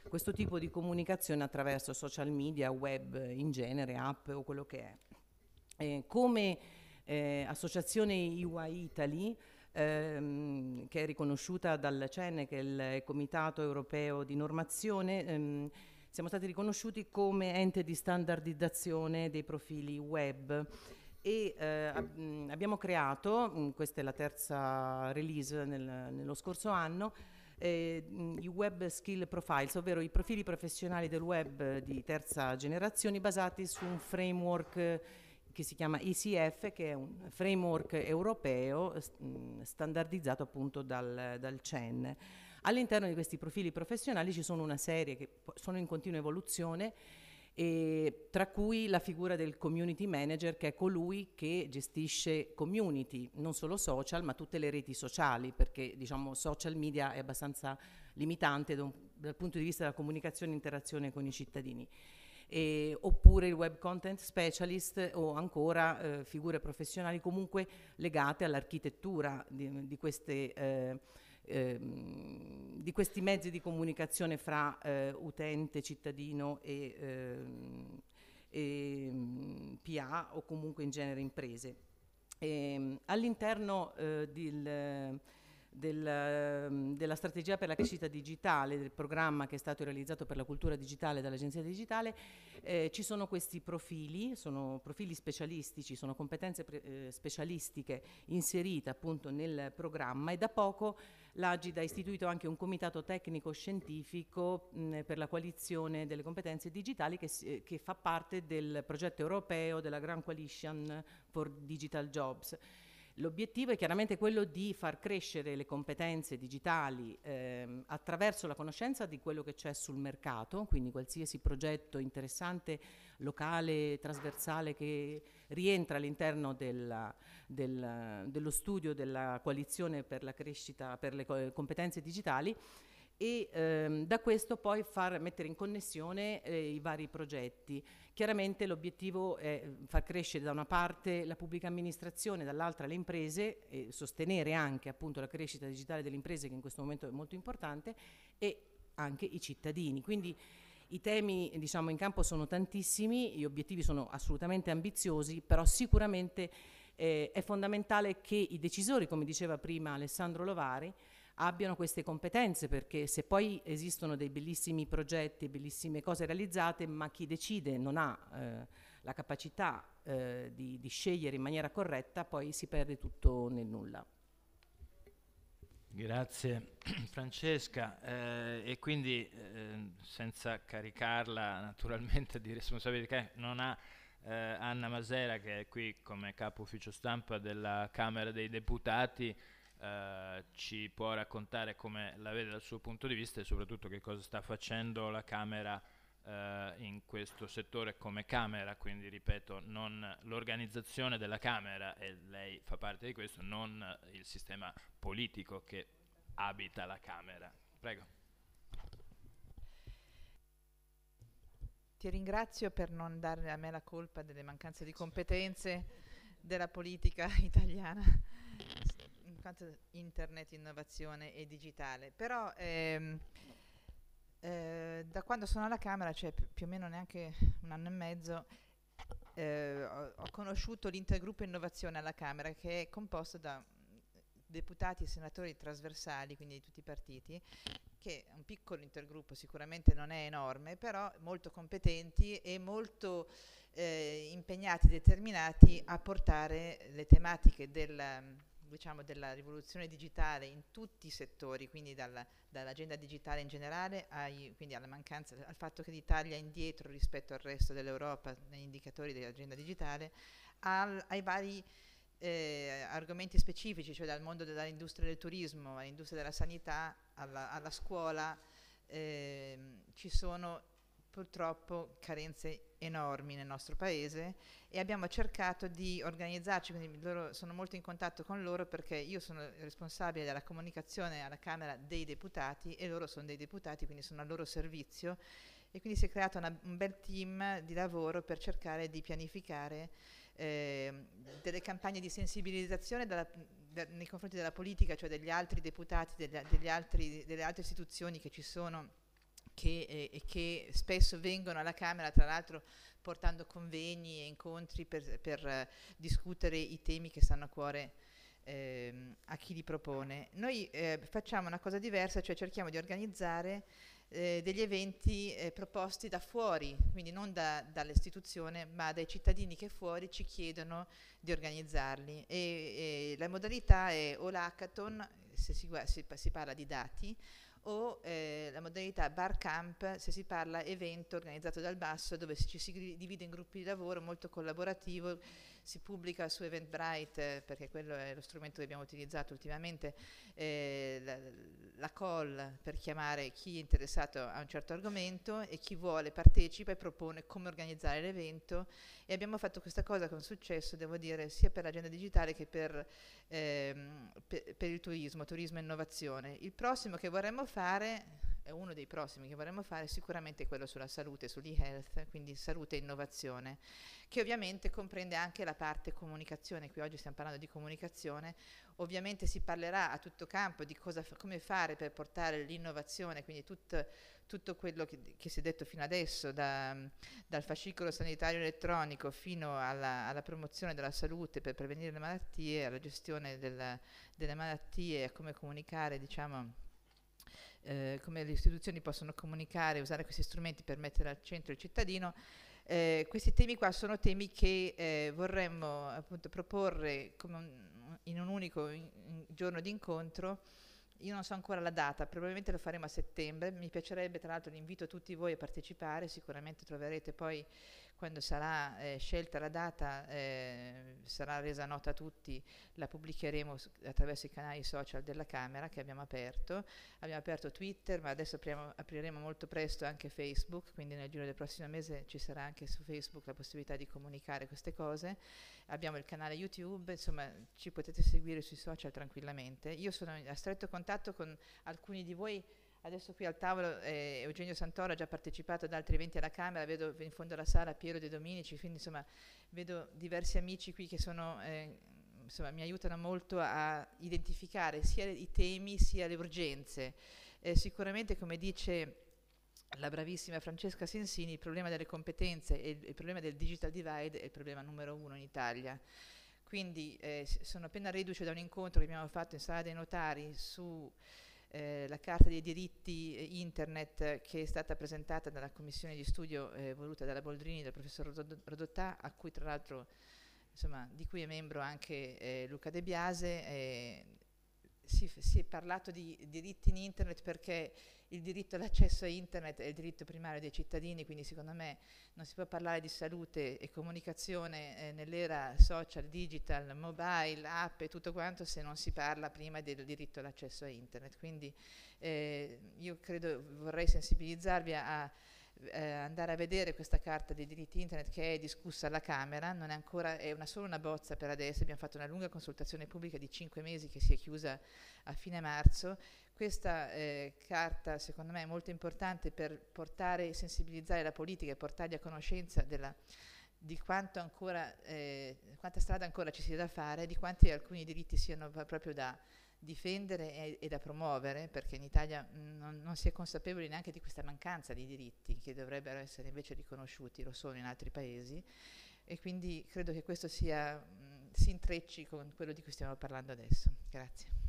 questo tipo di comunicazione attraverso social media, web in genere, app o quello che è. Eh, come eh, associazione UI Italy, ehm, che è riconosciuta dal CENE, che è il Comitato Europeo di Normazione, ehm, siamo stati riconosciuti come ente di standardizzazione dei profili web e eh, ab- mm, abbiamo creato, mh, mm, questa è la terza release nel, nello scorso anno, eh, i web skill profiles, ovvero i profili professionali del web di terza generazione basati su un framework che si chiama ICF, che è un framework europeo standardizzato appunto dal, dal CEN. All'interno di questi profili professionali ci sono una serie che sono in continua evoluzione e tra cui la figura del community manager che è colui che gestisce community, non solo social ma tutte le reti sociali perché diciamo social media è abbastanza limitante da un, dal punto di vista della comunicazione e interazione con i cittadini. E, oppure il web content specialist o ancora eh, figure professionali comunque legate all'architettura di, di queste eh, Ehm, di questi mezzi di comunicazione fra eh, utente, cittadino e, ehm, e mm, PA o comunque in genere imprese. Ehm, all'interno eh, del, del, della strategia per la crescita digitale, del programma che è stato realizzato per la cultura digitale dall'Agenzia Digitale, eh, ci sono questi profili, sono profili specialistici, sono competenze pre- eh, specialistiche inserite appunto nel programma e da poco l'Agida ha istituito anche un comitato tecnico scientifico per la coalizione delle competenze digitali che, eh, che fa parte del progetto europeo della Grand Coalition for Digital Jobs. L'obiettivo è chiaramente quello di far crescere le competenze digitali ehm, attraverso la conoscenza di quello che c'è sul mercato, quindi qualsiasi progetto interessante, locale, trasversale che rientra all'interno della, del, dello studio della coalizione per la crescita, per le competenze digitali e ehm, da questo poi far mettere in connessione eh, i vari progetti. Chiaramente l'obiettivo è far crescere da una parte la pubblica amministrazione, dall'altra le imprese e sostenere anche appunto la crescita digitale delle imprese che in questo momento è molto importante e anche i cittadini. Quindi i temi diciamo, in campo sono tantissimi, gli obiettivi sono assolutamente ambiziosi, però sicuramente eh, è fondamentale che i decisori, come diceva prima Alessandro Lovari, abbiano queste competenze perché se poi esistono dei bellissimi progetti, bellissime cose realizzate, ma chi decide non ha eh, la capacità eh, di, di scegliere in maniera corretta, poi si perde tutto nel nulla. Grazie Francesca eh, e quindi eh, senza caricarla naturalmente di responsabilità non ha eh, Anna Masera che è qui come capo ufficio stampa della Camera dei Deputati eh, ci può raccontare come la vede dal suo punto di vista e soprattutto che cosa sta facendo la Camera eh, in questo settore come Camera, quindi ripeto, non l'organizzazione della Camera, e lei fa parte di questo, non il sistema politico che abita la Camera. Prego. Ti ringrazio per non dare a me la colpa delle mancanze di competenze della politica italiana in quanto internet, innovazione e digitale. Però ehm, eh, da quando sono alla Camera, cioè più, più o meno neanche un anno e mezzo, eh, ho, ho, conosciuto l'intergruppo innovazione alla Camera che è composto da mm, deputati e senatori trasversali, quindi di tutti i partiti, che è un piccolo intergruppo, sicuramente non è enorme, però molto competenti e molto eh, impegnati, determinati a portare le tematiche della, mm, diciamo, della rivoluzione digitale in tutti i settori, quindi dalla, dall'agenda digitale in generale ai, mancanza, al fatto che l'Italia è indietro rispetto al resto dell'Europa negli indicatori dell'agenda digitale, al, ai vari eh, argomenti specifici, cioè dal mondo dell'industria del turismo all'industria della sanità alla, alla scuola, eh, ci sono purtroppo carenze enormi nel nostro paese e abbiamo cercato di organizzarci, quindi loro, sono molto in contatto con loro perché io sono responsabile della comunicazione alla Camera dei deputati e loro sono dei deputati, quindi sono al loro servizio e quindi si è creato una, un bel team di lavoro per cercare di pianificare eh, delle campagne di sensibilizzazione dalla, da, nei confronti della politica, cioè degli altri deputati, degli, degli altri, delle altre istituzioni che ci sono che, eh, e che spesso vengono alla Camera, tra l'altro portando convegni e incontri per, per eh, discutere i temi che stanno a cuore ehm, a chi li propone. Noi eh, facciamo una cosa diversa, cioè cerchiamo di organizzare eh, degli eventi eh, proposti da fuori, quindi non da, dall'istituzione, ma dai cittadini che fuori ci chiedono di organizzarli. E, e la modalità è o l'hackathon, se si, si, si parla di dati, o eh, la modalità bar camp se si parla evento organizzato dal basso dove ci si divide in gruppi di lavoro molto collaborativo si pubblica su Eventbrite, eh, perché quello è lo strumento che abbiamo utilizzato ultimamente, eh, la, la, call per chiamare chi è interessato a un certo argomento e chi vuole partecipa e propone come organizzare l'evento e abbiamo fatto questa cosa con successo, devo dire, sia per l'agenda digitale che per, ehm, per, per il turismo, turismo e innovazione. Il prossimo che vorremmo fare uno dei prossimi che vorremmo fare è sicuramente quello sulla salute, sull'e-health, quindi salute e innovazione, che ovviamente comprende anche la parte comunicazione, qui oggi stiamo parlando di comunicazione, ovviamente si parlerà a tutto campo di cosa, come fare per portare l'innovazione, quindi tutto, tutto quello che, che, si è detto fino adesso, da, dal fascicolo sanitario elettronico fino alla, alla, promozione della salute per prevenire le malattie, alla gestione della, delle malattie, a come comunicare, diciamo, eh, come le istituzioni possono comunicare, usare questi strumenti per mettere al centro il cittadino, eh, questi temi qua sono temi che eh, vorremmo appunto proporre un, in un unico in, in giorno di incontro. Io non so ancora la data, probabilmente lo faremo a settembre. Mi piacerebbe, tra l'altro, l'invito a tutti voi a partecipare, sicuramente troverete poi quando sarà eh, scelta la data, eh, sarà resa nota a tutti, la pubblicheremo attraverso i canali social della Camera che abbiamo aperto. Abbiamo aperto Twitter, ma adesso apriamo, apriremo molto presto anche Facebook, quindi nel giro del prossimo mese ci sarà anche su Facebook la possibilità di comunicare queste cose. Abbiamo il canale YouTube, insomma ci potete seguire sui social tranquillamente. Io sono a stretto contatto con alcuni di voi Adesso qui al tavolo eh, Eugenio Santoro ha già partecipato ad altri eventi alla Camera, vedo in fondo alla sala Piero De Dominici, quindi insomma vedo diversi amici qui che sono, eh, insomma, mi aiutano molto a identificare sia i temi sia le urgenze. Eh, sicuramente come dice la bravissima Francesca Sensini, il problema delle competenze e il, il problema del digital divide è il problema numero uno in Italia. Quindi eh, sono appena reduce da un incontro che abbiamo fatto in sala dei notari su eh, la Carta dei diritti eh, internet che è stata presentata dalla commissione di studio eh, voluta dalla Boldrini, dal professor Rodottà, a cui tra l'altro insomma, di cui è membro anche eh, Luca De Biase, eh, si, si, è parlato di diritti in internet perché il diritto all'accesso a internet è il diritto primario dei cittadini, quindi secondo me non si può parlare di salute e comunicazione eh, nell'era social, digital, mobile, app e tutto quanto se non si parla prima del diritto all'accesso a internet. Quindi eh, io credo, vorrei sensibilizzarvi a, a eh, andare a vedere questa carta dei diritti internet che è discussa alla Camera, non è ancora, è una, solo una bozza per adesso, abbiamo fatto una lunga consultazione pubblica di cinque mesi che si è chiusa a fine marzo, questa eh, carta secondo me è molto importante per portare e sensibilizzare la politica e portarli a conoscenza della, di quanto ancora, eh, quanta strada ancora ci sia da fare, di quanti alcuni diritti siano proprio da difendere e, e da promuovere, perché in Italia mm, non, non, si è consapevoli neanche di questa mancanza di diritti che dovrebbero essere invece riconosciuti, lo sono in altri paesi, e quindi credo che questo sia, mh, mm, si intrecci con quello di cui stiamo parlando adesso. Grazie.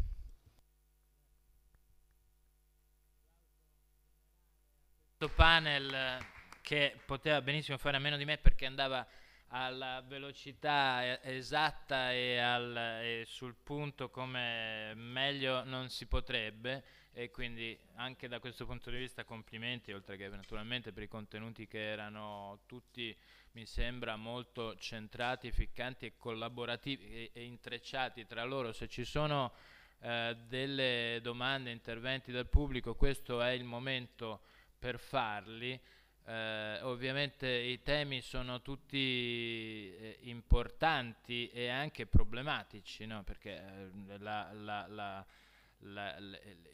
Questo panel eh, che poteva benissimo fare a meno di me perché andava alla velocità eh, esatta e, al, e, sul punto come meglio non si potrebbe e quindi anche da questo punto di vista complimenti oltre che naturalmente per i contenuti che erano tutti mi sembra molto centrati, ficcanti e collaborativi e, e intrecciati tra loro se ci sono eh, delle domande, interventi del pubblico questo è il momento per farli eh, ovviamente i temi sono tutti eh, importanti e anche problematici, no? perché eh, la, la, la,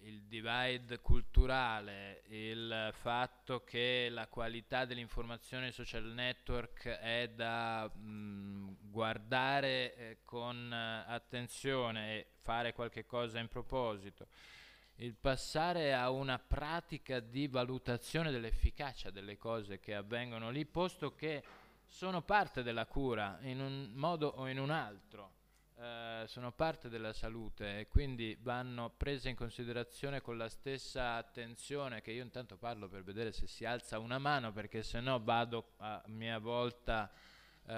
il divide culturale, il fatto che la qualità dell'informazione social network è da mh, mm, guardare eh, con eh, attenzione e fare qualche cosa in proposito il passare a una pratica di valutazione dell'efficacia delle cose che avvengono lì, posto che sono parte della cura in un modo o in un altro, eh, sono parte della salute e quindi vanno prese in considerazione con la stessa attenzione che io intanto parlo per vedere se si alza una mano perché se no vado a mia volta eh, eh,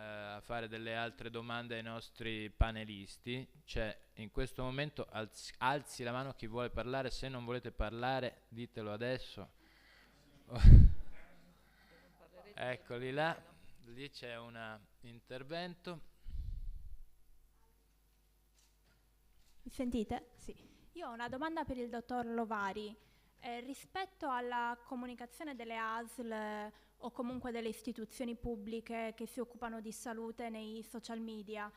a fare delle altre domande ai nostri panelisti. Cioè, in questo momento alzi, alzi la mano chi vuole parlare, se non volete parlare ditelo adesso. Eccoli là, lì c'è un intervento. Mi sentite? Sì. Io ho una domanda per il dottor Lovari. Eh, rispetto alla comunicazione delle ASL o comunque delle istituzioni pubbliche che si occupano di salute nei social media,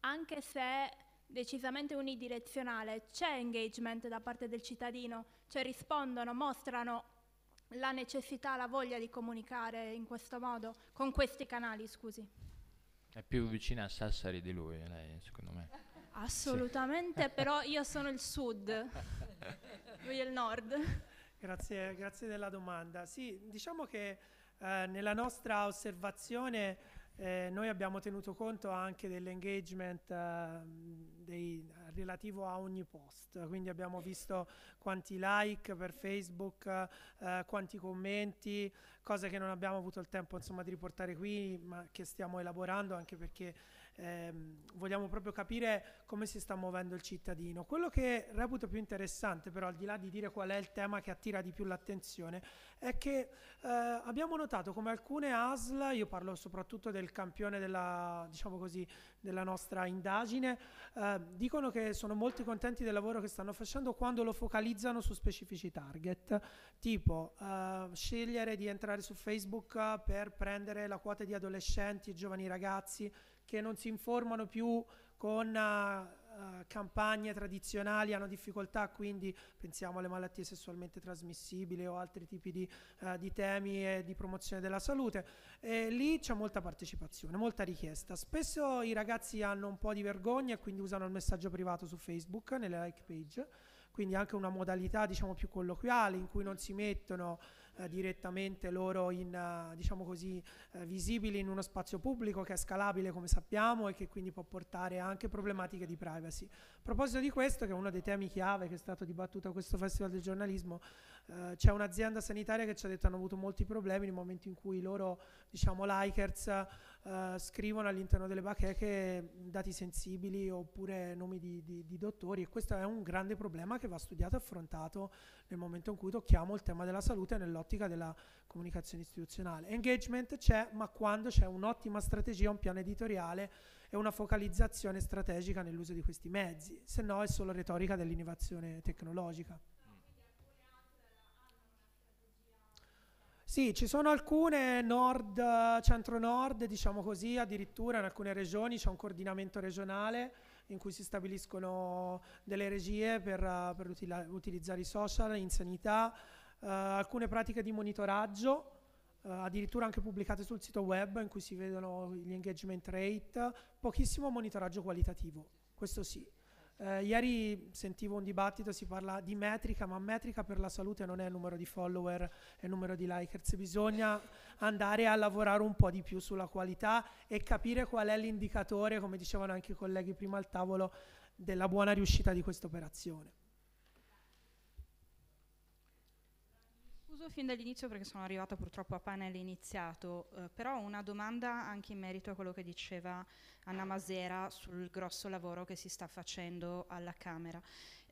anche se decisamente unidirezionale, c'è engagement da parte del cittadino, cioè rispondono, mostrano la necessità, la voglia di comunicare in questo modo, con questi canali, scusi. È più vicina a Sassari di lui, lei, secondo me. Assolutamente, sì. però io sono il sud, lui è il nord. Grazie, grazie della domanda. Sì, diciamo che eh, nella nostra osservazione eh, noi abbiamo tenuto conto anche dell'engagement eh, relativo a ogni post, quindi abbiamo visto quanti like per Facebook, eh, quanti commenti, cose che non abbiamo avuto il tempo insomma, di riportare qui ma che stiamo elaborando anche perché ehm, vogliamo proprio capire come si sta muovendo il cittadino. Quello che reputo più interessante però, al di là di dire qual è il tema che attira di più l'attenzione, è che eh, abbiamo notato come alcune ASL, io parlo soprattutto del campione della, diciamo così, della nostra indagine, eh, dicono che sono molto contenti del lavoro che stanno facendo quando lo focalizzano su specifici target, tipo eh, scegliere di entrare su Facebook per prendere la quota di adolescenti e giovani ragazzi che non si informano più con uh, uh, campagne tradizionali hanno difficoltà, quindi pensiamo alle malattie sessualmente trasmissibili o altri tipi di, uh, di temi e di promozione della salute. E lì c'è molta partecipazione, molta richiesta. Spesso i ragazzi hanno un po' di vergogna e quindi usano il messaggio privato su Facebook, nelle like page, quindi anche una modalità diciamo più colloquiale in cui non si mettono eh, direttamente loro in, eh, diciamo così, eh, visibili in uno spazio pubblico che è scalabile come sappiamo e che quindi può portare anche problematiche di privacy. A proposito di questo, che è uno dei temi chiave che è stato dibattuto a questo Festival del giornalismo, c'è un'azienda sanitaria che ci ha detto che hanno avuto molti problemi nel momento in cui i loro diciamo, likers eh, scrivono all'interno delle bacheche dati sensibili oppure nomi di, di, di, dottori e questo è un grande problema che va studiato e affrontato nel momento in cui tocchiamo il tema della salute nell'ottica della comunicazione istituzionale. Engagement c'è, ma quando c'è un'ottima strategia, un piano editoriale e una focalizzazione strategica nell'uso di questi mezzi, se no è solo retorica dell'innovazione tecnologica. Sì, ci sono alcune nord, centro-nord, diciamo così, addirittura in alcune regioni c'è un coordinamento regionale in cui si stabiliscono delle regie per, per utila- utilizzare i social in sanità, eh, alcune pratiche di monitoraggio, eh, addirittura anche pubblicate sul sito web in cui si vedono gli engagement rate, pochissimo monitoraggio qualitativo, questo sì. Eh, ieri sentivo un dibattito, si parla di metrica, ma metrica per la salute non è il numero di follower, è il numero di likers. Bisogna andare a lavorare un po' di più sulla qualità e capire qual è l'indicatore, come dicevano anche i colleghi prima al tavolo, della buona riuscita di questa operazione. scuso fin dall'inizio perché sono arrivata purtroppo a panel iniziato, eh, però una domanda anche in merito a quello che diceva Anna Masera sul grosso lavoro che si sta facendo alla Camera.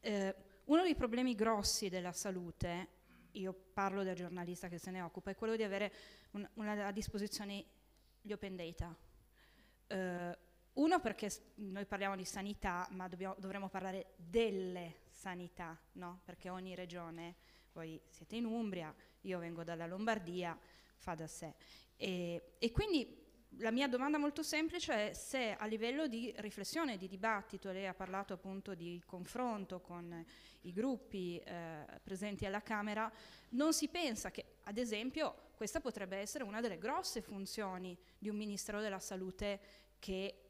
Eh, uno dei problemi grossi della salute, io parlo da giornalista che se ne occupa, è quello di avere un, una, a disposizione gli open data. Eh, uno perché noi parliamo di sanità, ma dobbiamo, dovremmo parlare delle sanità, no? perché ogni regione voi siete in Umbria, io vengo dalla Lombardia, fa da sé. E, e quindi la mia domanda molto semplice è se a livello di riflessione, di dibattito, lei ha parlato appunto di confronto con i gruppi eh, presenti alla Camera, non si pensa che ad esempio questa potrebbe essere una delle grosse funzioni di un Ministero della Salute che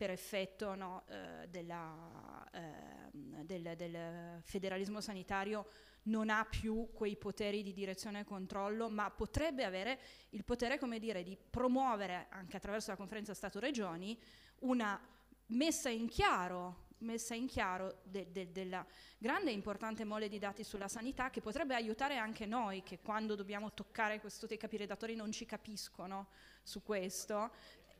per effetto no, eh, della, ehm, del, del federalismo sanitario non ha più quei poteri di direzione e controllo, ma potrebbe avere il potere, come dire, di promuovere, anche attraverso la conferenza Stato-Regioni, una messa in chiaro, messa in chiaro de, de, della grande e importante mole di dati sulla sanità che potrebbe aiutare anche noi che quando dobbiamo toccare questo tema, i datori non ci capiscono su questo,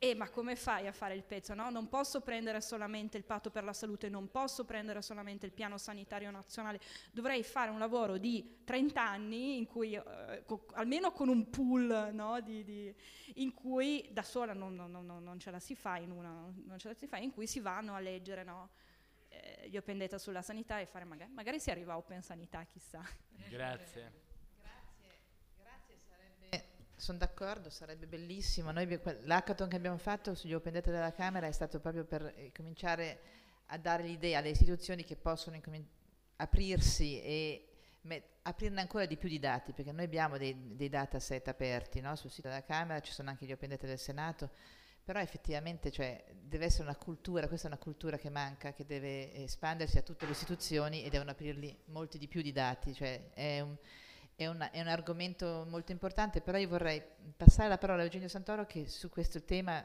eh, ma come fai a fare il pezzo? No? Non posso prendere solamente il patto per la salute, non posso prendere solamente il piano sanitario nazionale, dovrei fare un lavoro di 30 anni in cui, eh, co- almeno con un pool, no? di, di, in cui da sola non, non, non, non, ce la si fa, in una, non ce la si fa, in cui si vanno a leggere no? eh, gli open data sulla sanità e fare magari, magari si arriva a open sanità, chissà. Grazie. Sono d'accordo, sarebbe bellissimo. Noi, l'hackathon che abbiamo fatto sugli open data della Camera è stato proprio per eh, cominciare a dare l'idea alle istituzioni che possono incomin- aprirsi e met- aprirne ancora di più di dati, perché noi abbiamo dei, dei dataset aperti no? sul sito della Camera, ci sono anche gli open data del Senato, però effettivamente cioè, deve essere una cultura, questa è una cultura che manca, che deve espandersi a tutte le istituzioni e devono aprirli molti di più di dati. Cioè, è un, è un, è un, argomento molto importante, però io vorrei passare la parola a Eugenio Santoro che su questo tema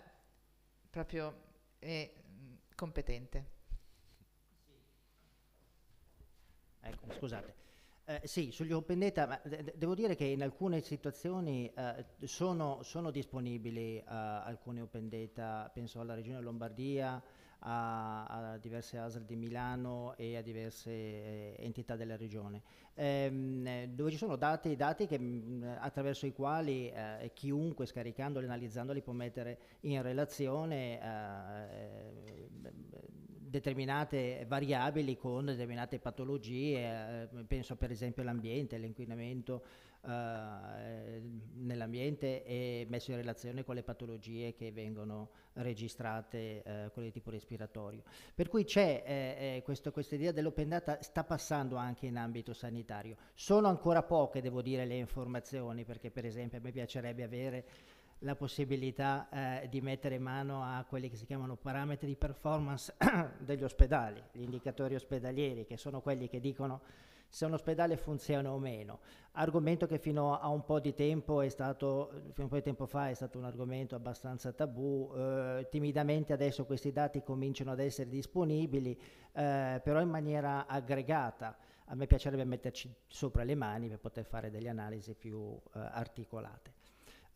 proprio è mm, competente. Ecco, scusate. Eh, sì, sugli open data, ma de- devo dire che in alcune situazioni eh, sono, sono, disponibili eh, alcuni open data, penso alla Regione Lombardia, a, a diverse ASL di Milano e a diverse eh, entità della Regione, ehm, eh, dove ci sono dati, dati che, mh, mm, attraverso i quali eh, chiunque scaricandoli, analizzandoli può mettere in relazione determinate variabili con determinate patologie, eh, penso per esempio all'ambiente, all'inquinamento eh, nell'ambiente e messo in relazione con le patologie che vengono registrate, eh, quelle di tipo respiratorio. Per cui c'è eh, eh, questo, questa idea dell'open data sta passando anche in ambito sanitario. Sono ancora poche, devo dire, le informazioni, perché per esempio a me piacerebbe avere la possibilità eh, di mettere mano a quelli che si chiamano parametri di performance degli ospedali, gli indicatori ospedalieri, che sono quelli che dicono se un ospedale funziona o meno. Argomento che fino a un po' di tempo, è stato, po di tempo fa è stato un argomento abbastanza tabù, eh, timidamente adesso questi dati cominciano ad essere disponibili, eh, però in maniera aggregata. A me piacerebbe metterci sopra le mani per poter fare delle analisi più eh, articolate.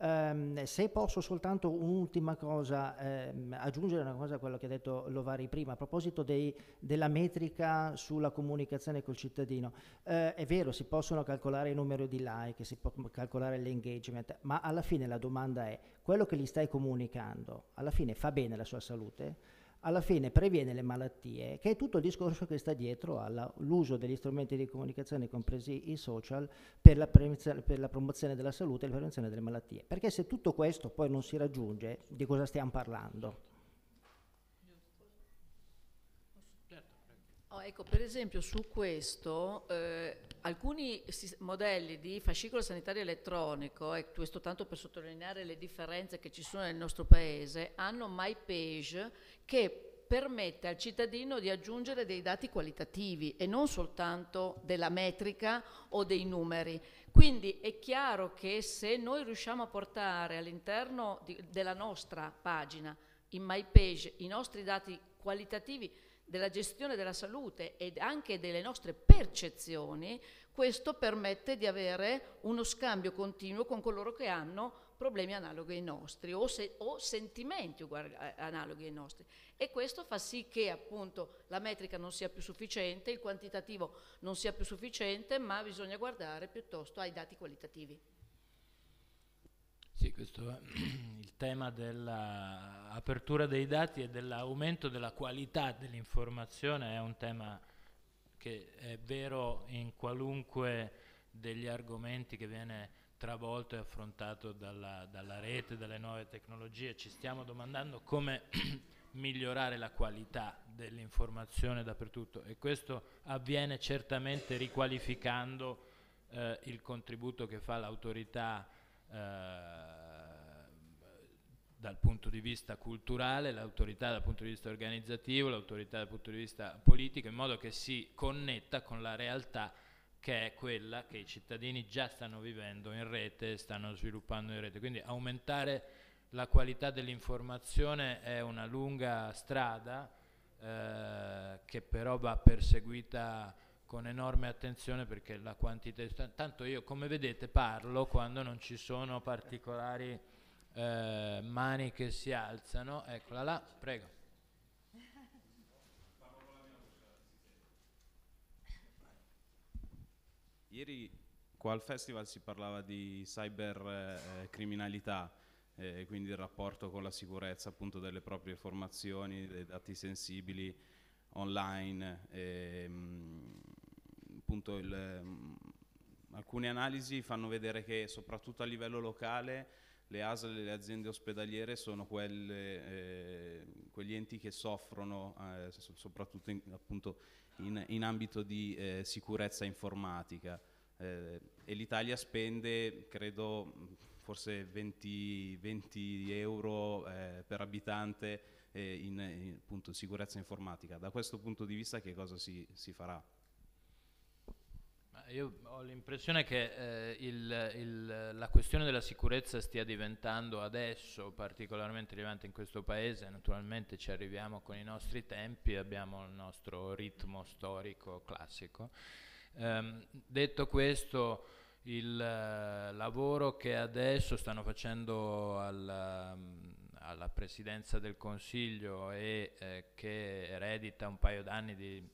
Um, se posso soltanto un'ultima cosa, um, aggiungere una cosa a quello che ha detto Lovari prima, a proposito dei, della metrica sulla comunicazione col cittadino. Uh, è vero, si possono calcolare il numero di like, si può calcolare l'engagement, ma alla fine la domanda è, quello che gli stai comunicando, alla fine fa bene la sua salute? alla fine previene le malattie, che è tutto il discorso che sta dietro all'uso degli strumenti di comunicazione, compresi i social, per la, per la, promozione della salute e la prevenzione delle malattie. Perché se tutto questo poi non si raggiunge, di cosa stiamo parlando? Oh, ecco, per esempio su questo eh, alcuni modelli di fascicolo sanitario elettronico, e questo tanto per sottolineare le differenze che ci sono nel nostro paese, hanno MyPage che permette al cittadino di aggiungere dei dati qualitativi e non soltanto della metrica o dei numeri. Quindi è chiaro che se noi riusciamo a portare all'interno della nostra pagina in MyPage i nostri dati qualitativi, della gestione della salute e anche delle nostre percezioni, questo permette di avere uno scambio continuo con coloro che hanno problemi analoghi ai nostri o, se, o sentimenti uguali, analoghi ai nostri. E questo fa sì che appunto la metrica non sia più sufficiente, il quantitativo non sia più sufficiente, ma bisogna guardare piuttosto ai dati qualitativi. Sì, questo tema dell'apertura dei dati e dell'aumento della qualità dell'informazione è un tema che è vero in qualunque degli argomenti che viene travolto e affrontato dalla, dalla rete, dalle nuove tecnologie. Ci stiamo domandando come migliorare la qualità dell'informazione dappertutto e questo avviene certamente riqualificando eh, il contributo che fa l'autorità eh, dal punto di vista culturale, l'autorità dal punto di vista organizzativo, l'autorità dal punto di vista politico, in modo che si connetta con la realtà che è quella che i cittadini già stanno vivendo in rete, stanno sviluppando in rete. Quindi aumentare la qualità dell'informazione è una lunga strada eh, che però va perseguita con enorme attenzione perché la quantità... Tanto io, come vedete, parlo quando non ci sono particolari eh, mani che si alzano, eccola là, prego. Ieri qua al festival si parlava di cybercriminalità, eh, eh, eh quindi il rapporto con la sicurezza appunto delle proprie informazioni, dei dati sensibili online. Eh, appunto il, mm, alcune analisi fanno vedere che soprattutto a livello locale le ASL e le aziende ospedaliere sono quelle, eh, quegli enti che soffrono eh, soprattutto in, appunto in, in ambito di eh, sicurezza informatica eh, e l'Italia spende credo forse 20, 20 euro eh, per abitante eh, in, in appunto, sicurezza informatica. Da questo punto di vista che cosa si, si farà? io ho l'impressione che eh, il, il, la questione della sicurezza stia diventando adesso particolarmente rilevante in questo paese, naturalmente ci arriviamo con i nostri tempi, abbiamo il nostro ritmo storico classico. Eh, detto questo, il eh, lavoro che adesso stanno facendo alla, ehm, alla presidenza del Consiglio e eh, che eredita un paio d'anni di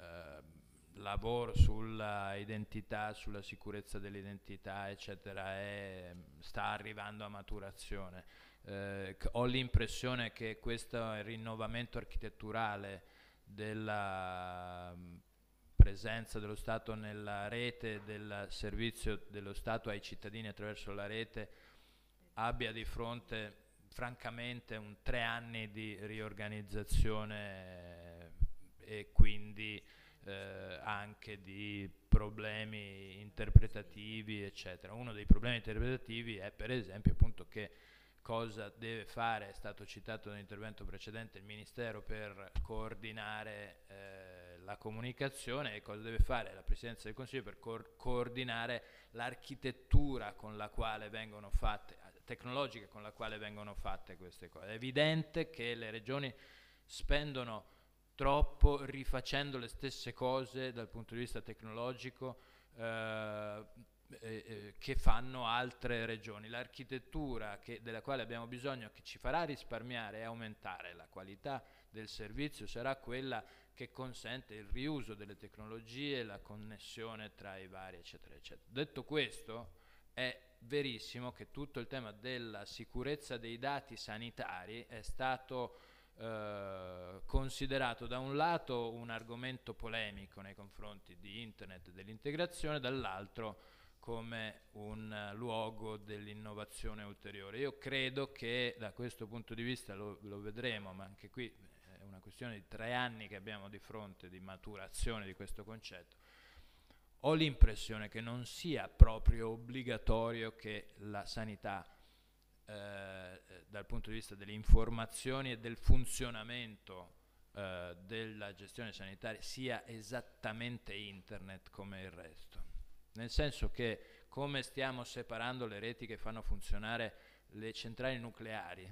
eh, lavoro sulla identità, sulla sicurezza dell'identità, eccetera, è, sta arrivando a maturazione. Eh, ho l'impressione che questo rinnovamento architetturale della mm, presenza dello Stato nella rete, del servizio dello Stato ai cittadini attraverso la rete, abbia di fronte francamente un tre anni di riorganizzazione eh, e quindi eh, anche di problemi interpretativi, eccetera. Uno dei problemi interpretativi è per esempio appunto che cosa deve fare, è stato citato nell'intervento precedente, il Ministero per coordinare eh, la comunicazione e cosa deve fare la Presidenza del Consiglio per co- coordinare l'architettura con la quale vengono fatte, tecnologica con la quale vengono fatte queste cose. È evidente che le regioni spendono troppo rifacendo le stesse cose dal punto di vista tecnologico eh, eh, che fanno altre regioni. L'architettura che, della quale abbiamo bisogno, che ci farà risparmiare e aumentare la qualità del servizio, sarà quella che consente il riuso delle tecnologie, la connessione tra i vari, eccetera, eccetera. Detto questo, è verissimo che tutto il tema della sicurezza dei dati sanitari è stato eh, considerato da un lato un argomento polemico nei confronti di internet e dell'integrazione, dall'altro come un luogo dell'innovazione ulteriore. Io credo che da questo punto di vista lo, lo vedremo, ma anche qui eh, è una questione di tre anni che abbiamo di fronte di maturazione di questo concetto, ho l'impressione che non sia proprio obbligatorio che la sanità eh, dal punto di vista delle informazioni e del funzionamento eh, della gestione sanitaria sia esattamente internet come il resto. Nel senso che come stiamo separando le reti che fanno funzionare le centrali nucleari,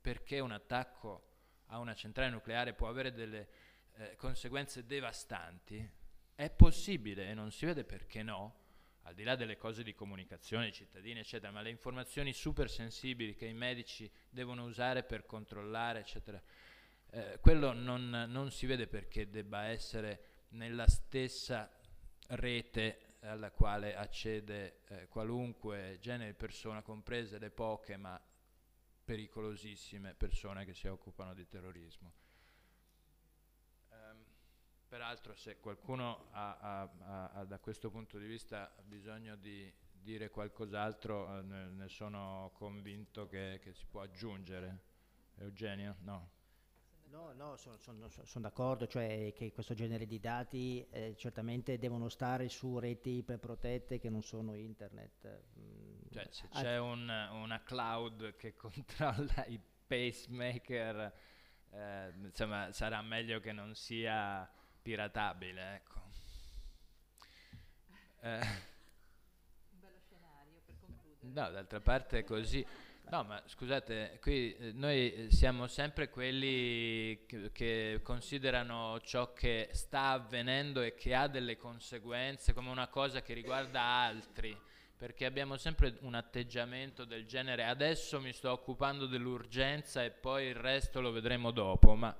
perché un attacco a una centrale nucleare può avere delle eh, conseguenze devastanti, è possibile, e non si vede perché no, al di là delle cose di comunicazione ai cittadini, eccetera, ma le informazioni super sensibili che i medici devono usare per controllare, eccetera, eh, quello non, non, si vede perché debba essere nella stessa rete alla quale accede eh, qualunque genere di persona, comprese le poche ma pericolosissime persone che si occupano di terrorismo. Peraltro se qualcuno ha, ha, ha, ha, da questo punto di vista bisogno di dire qualcos'altro eh, ne, ne, sono convinto che, che, si può aggiungere. Eugenio? No. No, no sono son, son d'accordo, cioè che questo genere di dati eh, certamente devono stare su reti iperprotette che non sono internet. Eh, mm. Cioè se ah, c'è un, una cloud che controlla i pacemaker, eh, insomma sarà meglio che non sia piratabile, ecco. Eh. Un bello scenario per concludere. No, d'altra parte è così. No, ma scusate, qui eh, noi eh, siamo sempre quelli che, che, considerano ciò che sta avvenendo e che ha delle conseguenze come una cosa che riguarda altri, perché abbiamo sempre un atteggiamento del genere adesso mi sto occupando dell'urgenza e poi il resto lo vedremo dopo, ma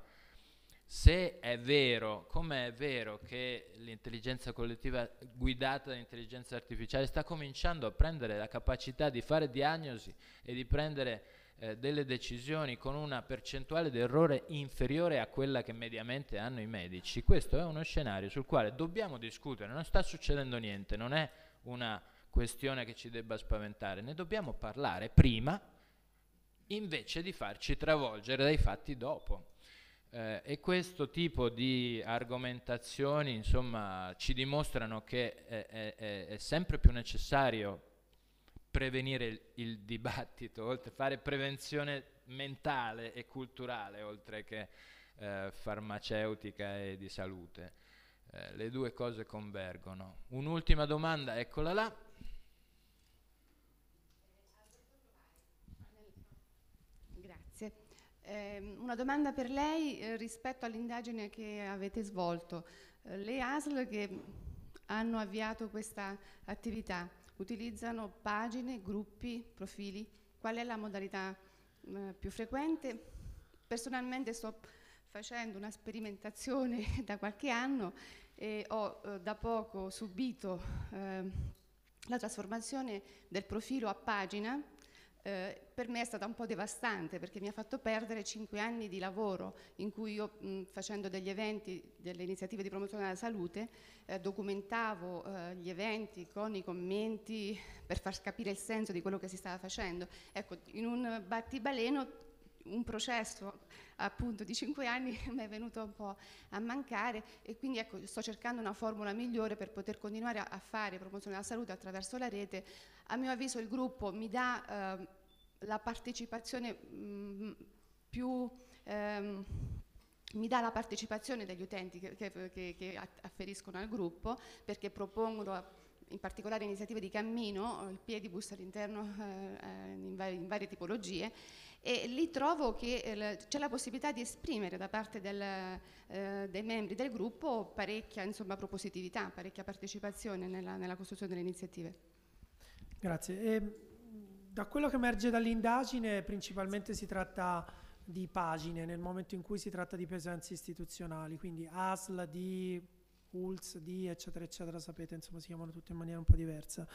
se è vero, come è vero che l'intelligenza collettiva guidata dall'intelligenza artificiale sta cominciando a prendere la capacità di fare diagnosi e di prendere eh, delle decisioni con una percentuale di errore inferiore a quella che mediamente hanno i medici, questo è uno scenario sul quale dobbiamo discutere, non sta succedendo niente, non è una questione che ci debba spaventare, ne dobbiamo parlare prima invece di farci travolgere dai fatti dopo. Eh, e questo tipo di argomentazioni insomma, ci dimostrano che è, è, è, sempre più necessario prevenire il, il dibattito, oltre, fare prevenzione mentale e culturale oltre che eh, farmaceutica e di salute. Eh, le due cose convergono. Un'ultima domanda, eccola là. Eh, una domanda per lei eh, rispetto all'indagine che avete svolto. Eh, le ASL che hanno avviato questa attività utilizzano pagine, gruppi, profili? Qual è la modalità eh, più frequente? Personalmente sto facendo una sperimentazione da qualche anno e ho eh, da poco subito ehm, la trasformazione del profilo a pagina eh, per me è stata un po' devastante perché mi ha fatto perdere cinque anni di lavoro in cui io mh, facendo degli eventi, delle iniziative di promozione della salute, eh, documentavo eh, gli eventi con i commenti per far capire il senso di quello che si stava facendo. Ecco, in un battibaleno un processo appunto di cinque anni mi è venuto un po' a mancare e quindi ecco, sto cercando una formula migliore per poter continuare a, fare promozione della salute attraverso la rete. A mio avviso il gruppo mi dà eh, la partecipazione mh, mm, più... Ehm, mi dà la partecipazione degli utenti che, che, che, afferiscono al gruppo perché propongono in particolare iniziative di cammino, il piedibus all'interno eh, eh in, varie, in, varie tipologie e lì trovo che eh, c'è la possibilità di esprimere da parte del, eh, dei membri del gruppo parecchia insomma, propositività, parecchia partecipazione nella, nella costruzione delle iniziative. Grazie. E da quello che emerge dall'indagine principalmente si tratta di pagine nel momento in cui si tratta di presenze istituzionali, quindi ASL, D, ULS, D, eccetera eccetera, sapete, insomma si chiamano tutte in maniera un po' diversa.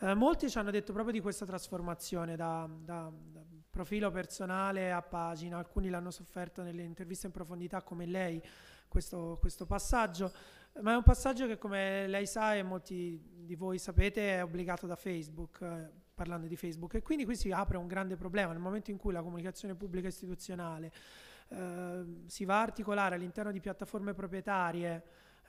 Eh, molti ci hanno detto proprio di questa trasformazione da, da, da, profilo personale a pagina, alcuni l'hanno sofferto nelle interviste in profondità come lei, questo, questo passaggio, ma è un passaggio che come lei sa e molti di voi sapete è obbligato da Facebook. Eh, parlando di Facebook e quindi qui si apre un grande problema nel momento in cui la comunicazione pubblica istituzionale eh, si va a articolare all'interno di piattaforme proprietarie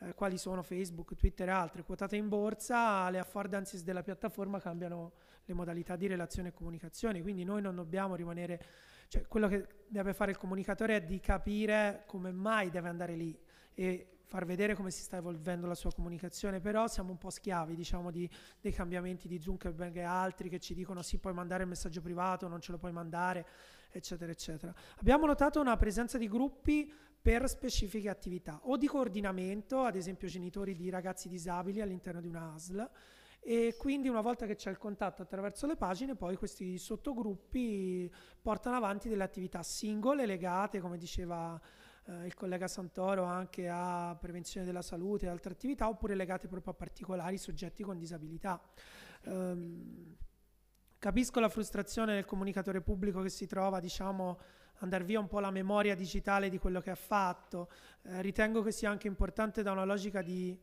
eh, quali sono Facebook, Twitter e altre, quotate in borsa, le affordances della piattaforma cambiano le modalità di relazione e comunicazione, quindi noi non dobbiamo rimanere, cioè quello che deve fare il comunicatore è di capire come mai deve andare lì e far vedere come si sta evolvendo la sua comunicazione, però siamo un po' schiavi diciamo, di, dei cambiamenti di Zuckerberg e altri che ci dicono sì puoi mandare il messaggio privato, non ce lo puoi mandare, eccetera, eccetera. Abbiamo notato una presenza di gruppi per specifiche attività o di coordinamento, ad esempio genitori di ragazzi disabili all'interno di una ASL e quindi una volta che c'è il contatto attraverso le pagine poi questi sottogruppi portano avanti delle attività singole legate, come diceva eh, il collega Santoro, anche a prevenzione della salute e altre attività oppure legate proprio a particolari soggetti con disabilità. Um, capisco la frustrazione del comunicatore pubblico che si trova, diciamo, andare via un po' la memoria digitale di quello che ha fatto. Eh, ritengo che sia anche importante da una logica di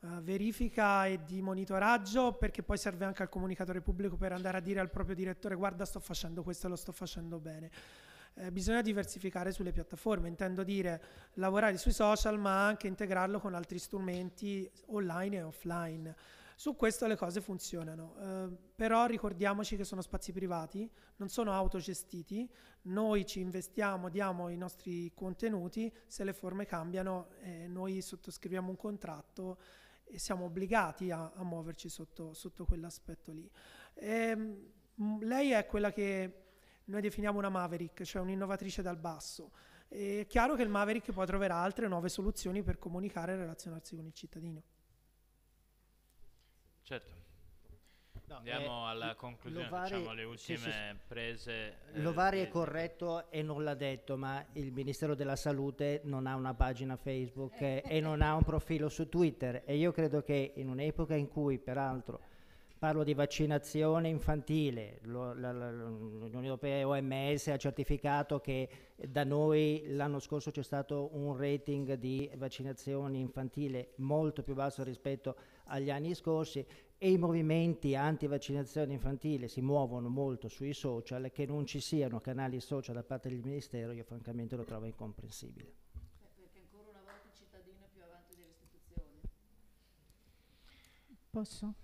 uh, verifica e di monitoraggio perché poi serve anche al comunicatore pubblico per andare a dire al proprio direttore guarda sto facendo questo e lo sto facendo bene. Eh, bisogna diversificare sulle piattaforme, intendo dire lavorare sui social ma anche integrarlo con altri strumenti online e offline. Su questo le cose funzionano, eh, però ricordiamoci che sono spazi privati, non sono autogestiti, noi ci investiamo, diamo i nostri contenuti, se le forme cambiano eh, noi sottoscriviamo un contratto e siamo obbligati a, a muoverci sotto, sotto, quell'aspetto lì. E, ehm, lei è quella che noi definiamo una maverick, cioè un'innovatrice dal basso. È chiaro che il maverick poi troverà altre nuove soluzioni per comunicare e relazionarsi con il cittadino. Certo. No, Andiamo eh, alla conclusione, Lovari, facciamo le ultime sì, sì, prese. Eh, Lovari è corretto e non l'ha detto, ma il Ministero della Salute non ha una pagina Facebook eh, e non ha un profilo su Twitter e io credo che in un'epoca in cui peraltro parlo di vaccinazione infantile, l'Unione Europea e OMS ha certificato che da noi l'anno scorso c'è stato un rating di vaccinazione infantile molto più basso rispetto a agli anni scorsi e i movimenti anti-vaccinazione infantile si muovono molto sui social, che non ci siano canali social da parte del Ministero, io francamente lo trovo incomprensibile. Cioè, perché ancora una volta il cittadino è più avanti delle istituzioni. Posso?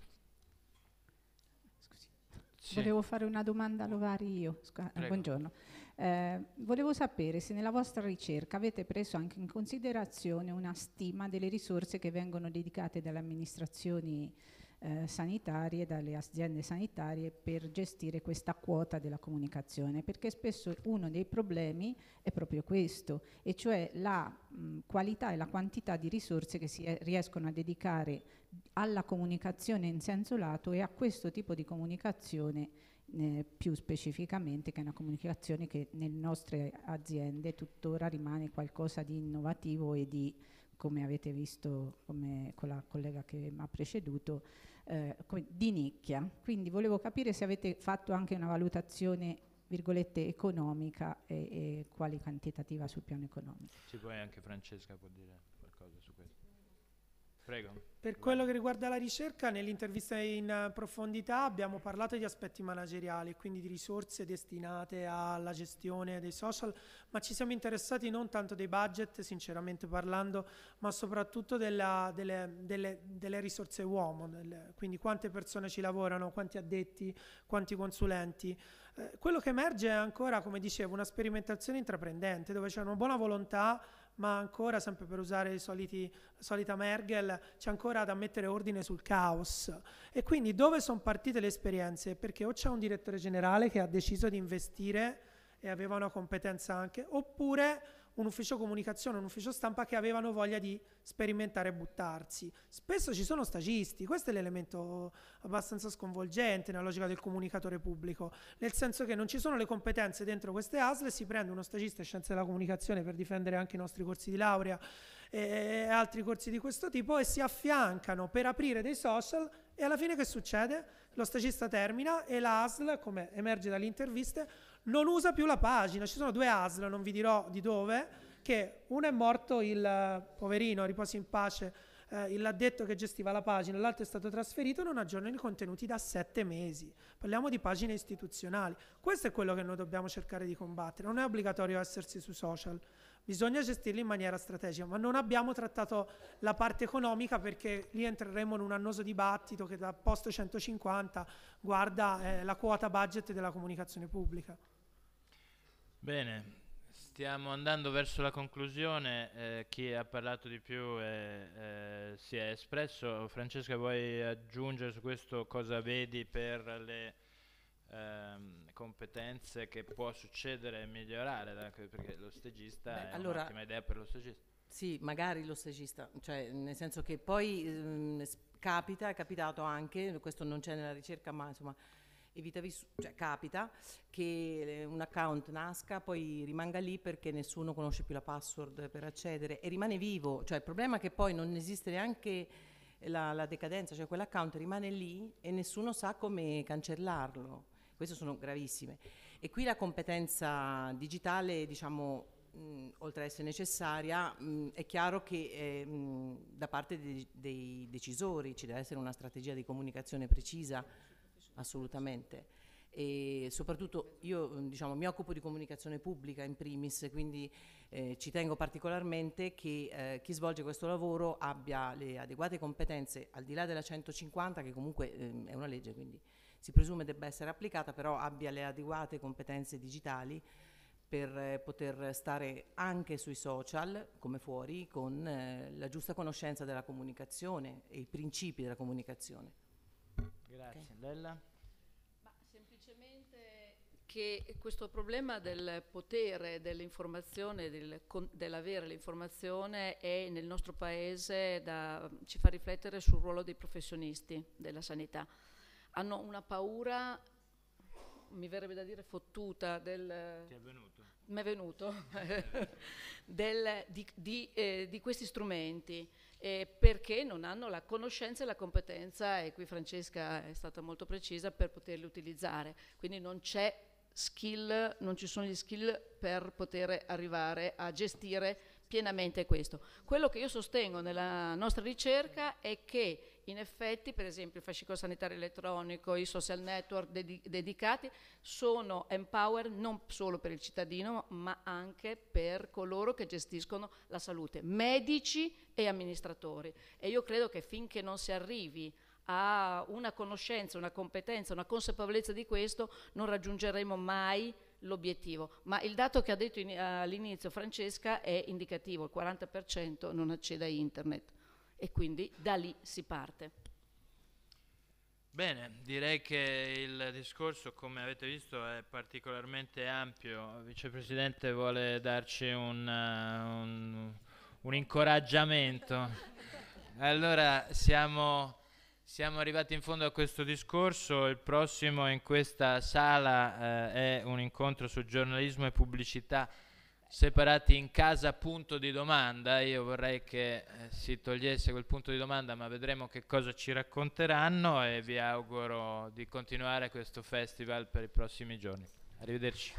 Scusi. Sì. Volevo fare una domanda a Lovari io. Scusa, buongiorno. Eh, volevo sapere se nella vostra ricerca avete preso anche in considerazione una stima delle risorse che vengono dedicate dalle amministrazioni eh, sanitarie, dalle aziende sanitarie per gestire questa quota della comunicazione, perché spesso uno dei problemi è proprio questo, e cioè la mh, mm, qualità e la quantità di risorse che si eh, riescono a dedicare alla comunicazione in senso lato e a questo tipo di comunicazione eh, più specificamente che è una comunicazione che nelle nostre aziende tuttora rimane qualcosa di innovativo e di, come avete visto come con la collega che mi ha preceduto, eh, di nicchia. Quindi volevo capire se avete fatto anche una valutazione virgolette economica e, e quali quantitativa sul piano economico. Se poi anche Francesca può dire qualcosa su questo. Prego. Per quello che riguarda la ricerca, nell'intervista in eh, profondità abbiamo parlato di aspetti manageriali, quindi di risorse destinate alla gestione dei social, ma ci siamo interessati non tanto dei budget, sinceramente parlando, ma soprattutto della, delle, delle, delle, risorse uomo, delle, quindi quante persone ci lavorano, quanti addetti, quanti consulenti. Eh, quello che emerge è ancora, come dicevo, una sperimentazione intraprendente dove c'è una buona volontà ma ancora, sempre per usare i soliti, la solita Mergel, c'è ancora da mettere ordine sul caos. E quindi dove sono partite le esperienze? Perché o c'è un direttore generale che ha deciso di investire e aveva una competenza anche, oppure un ufficio comunicazione, un ufficio stampa che avevano voglia di sperimentare e buttarsi. Spesso ci sono stagisti, questo è l'elemento abbastanza sconvolgente nella logica del comunicatore pubblico, nel senso che non ci sono le competenze dentro queste ASL, si prende uno stagista in scienze della comunicazione per difendere anche i nostri corsi di laurea e altri corsi di questo tipo e si affiancano per aprire dei social e alla fine che succede? Lo stagista termina e l'ASL, come emerge dalle interviste, non usa più la pagina. Ci sono due ASL, non vi dirò di dove, che uno è morto il eh, poverino, riposi in pace, eh, l'addetto che gestiva la pagina, l'altro è stato trasferito non aggiorna i contenuti da sette mesi. Parliamo di pagine istituzionali. Questo è quello che noi dobbiamo cercare di combattere. Non è obbligatorio essersi su social. Bisogna gestirli in maniera strategica, ma non abbiamo trattato la parte economica perché lì entreremo in un annoso dibattito che da posto 150 guarda eh, la quota budget della comunicazione pubblica. Bene, stiamo andando verso la conclusione. Eh, chi ha parlato di più è, eh, eh, si è espresso. Francesca, vuoi aggiungere su questo cosa vedi per le ehm, competenze che può succedere e migliorare? Da, perché lo stagista è allora, un'ottima idea per lo stagista. Sì, magari lo stagista, cioè, nel senso che poi ehm, capita, è capitato anche, questo non c'è nella ricerca, ma insomma Vis- cioè, capita che eh, un account nasca, poi rimanga lì perché nessuno conosce più la password per accedere e rimane vivo. Cioè, il problema è che poi non esiste neanche la, la decadenza, cioè quell'account rimane lì e nessuno sa come cancellarlo. Queste sono gravissime. E qui la competenza digitale, diciamo, mh, oltre ad essere necessaria, mh, è chiaro che eh, mh, da parte dei, dei decisori ci deve essere una strategia di comunicazione precisa assolutamente. E soprattutto io mm, diciamo, mi occupo di comunicazione pubblica in primis, quindi eh, ci tengo particolarmente che eh, chi svolge questo lavoro abbia le adeguate competenze, al di là della 150 che comunque eh, è una legge, quindi si presume debba essere applicata, però abbia le adeguate competenze digitali per eh, poter stare anche sui social, come fuori, con eh, la giusta conoscenza della comunicazione e i principi della comunicazione. Grazie. Okay. Lella? Ma semplicemente che questo problema del potere dell'informazione, del, dell'avere l'informazione è nel nostro paese da, ci fa riflettere sul ruolo dei professionisti della sanità. Hanno una paura, mi verrebbe da dire fottuta, del... Ti è venuto? Mi è venuto, del, di, di, eh, di questi strumenti eh, perché non hanno la conoscenza e la competenza, e qui Francesca è stata molto precisa, per poterli utilizzare. Quindi non c'è skill, non ci sono gli skill per poter arrivare a gestire pienamente questo. Quello che io sostengo nella nostra ricerca è che in effetti per esempio il fascicolo sanitario elettronico, i social network dedi dedicati sono empower non solo per il cittadino ma anche per coloro che gestiscono la salute, medici e amministratori. E io credo che finché non si arrivi a una conoscenza, una competenza, una consapevolezza di questo, non raggiungeremo mai l'obiettivo. Ma il dato che ha detto all'inizio Francesca è indicativo, il 40% non accede a internet e quindi da lì si parte. Bene, direi che il discorso, come avete visto, è particolarmente ampio. Il vicepresidente vuole darci un, uh, un, un incoraggiamento. allora, siamo, siamo, arrivati in fondo a questo discorso. Il prossimo in questa sala uh, è un incontro su giornalismo e pubblicità separati in casa punto di domanda, io vorrei che eh, si togliesse quel punto di domanda, ma vedremo che cosa ci racconteranno e vi auguro di continuare questo festival per i prossimi giorni. Arrivederci.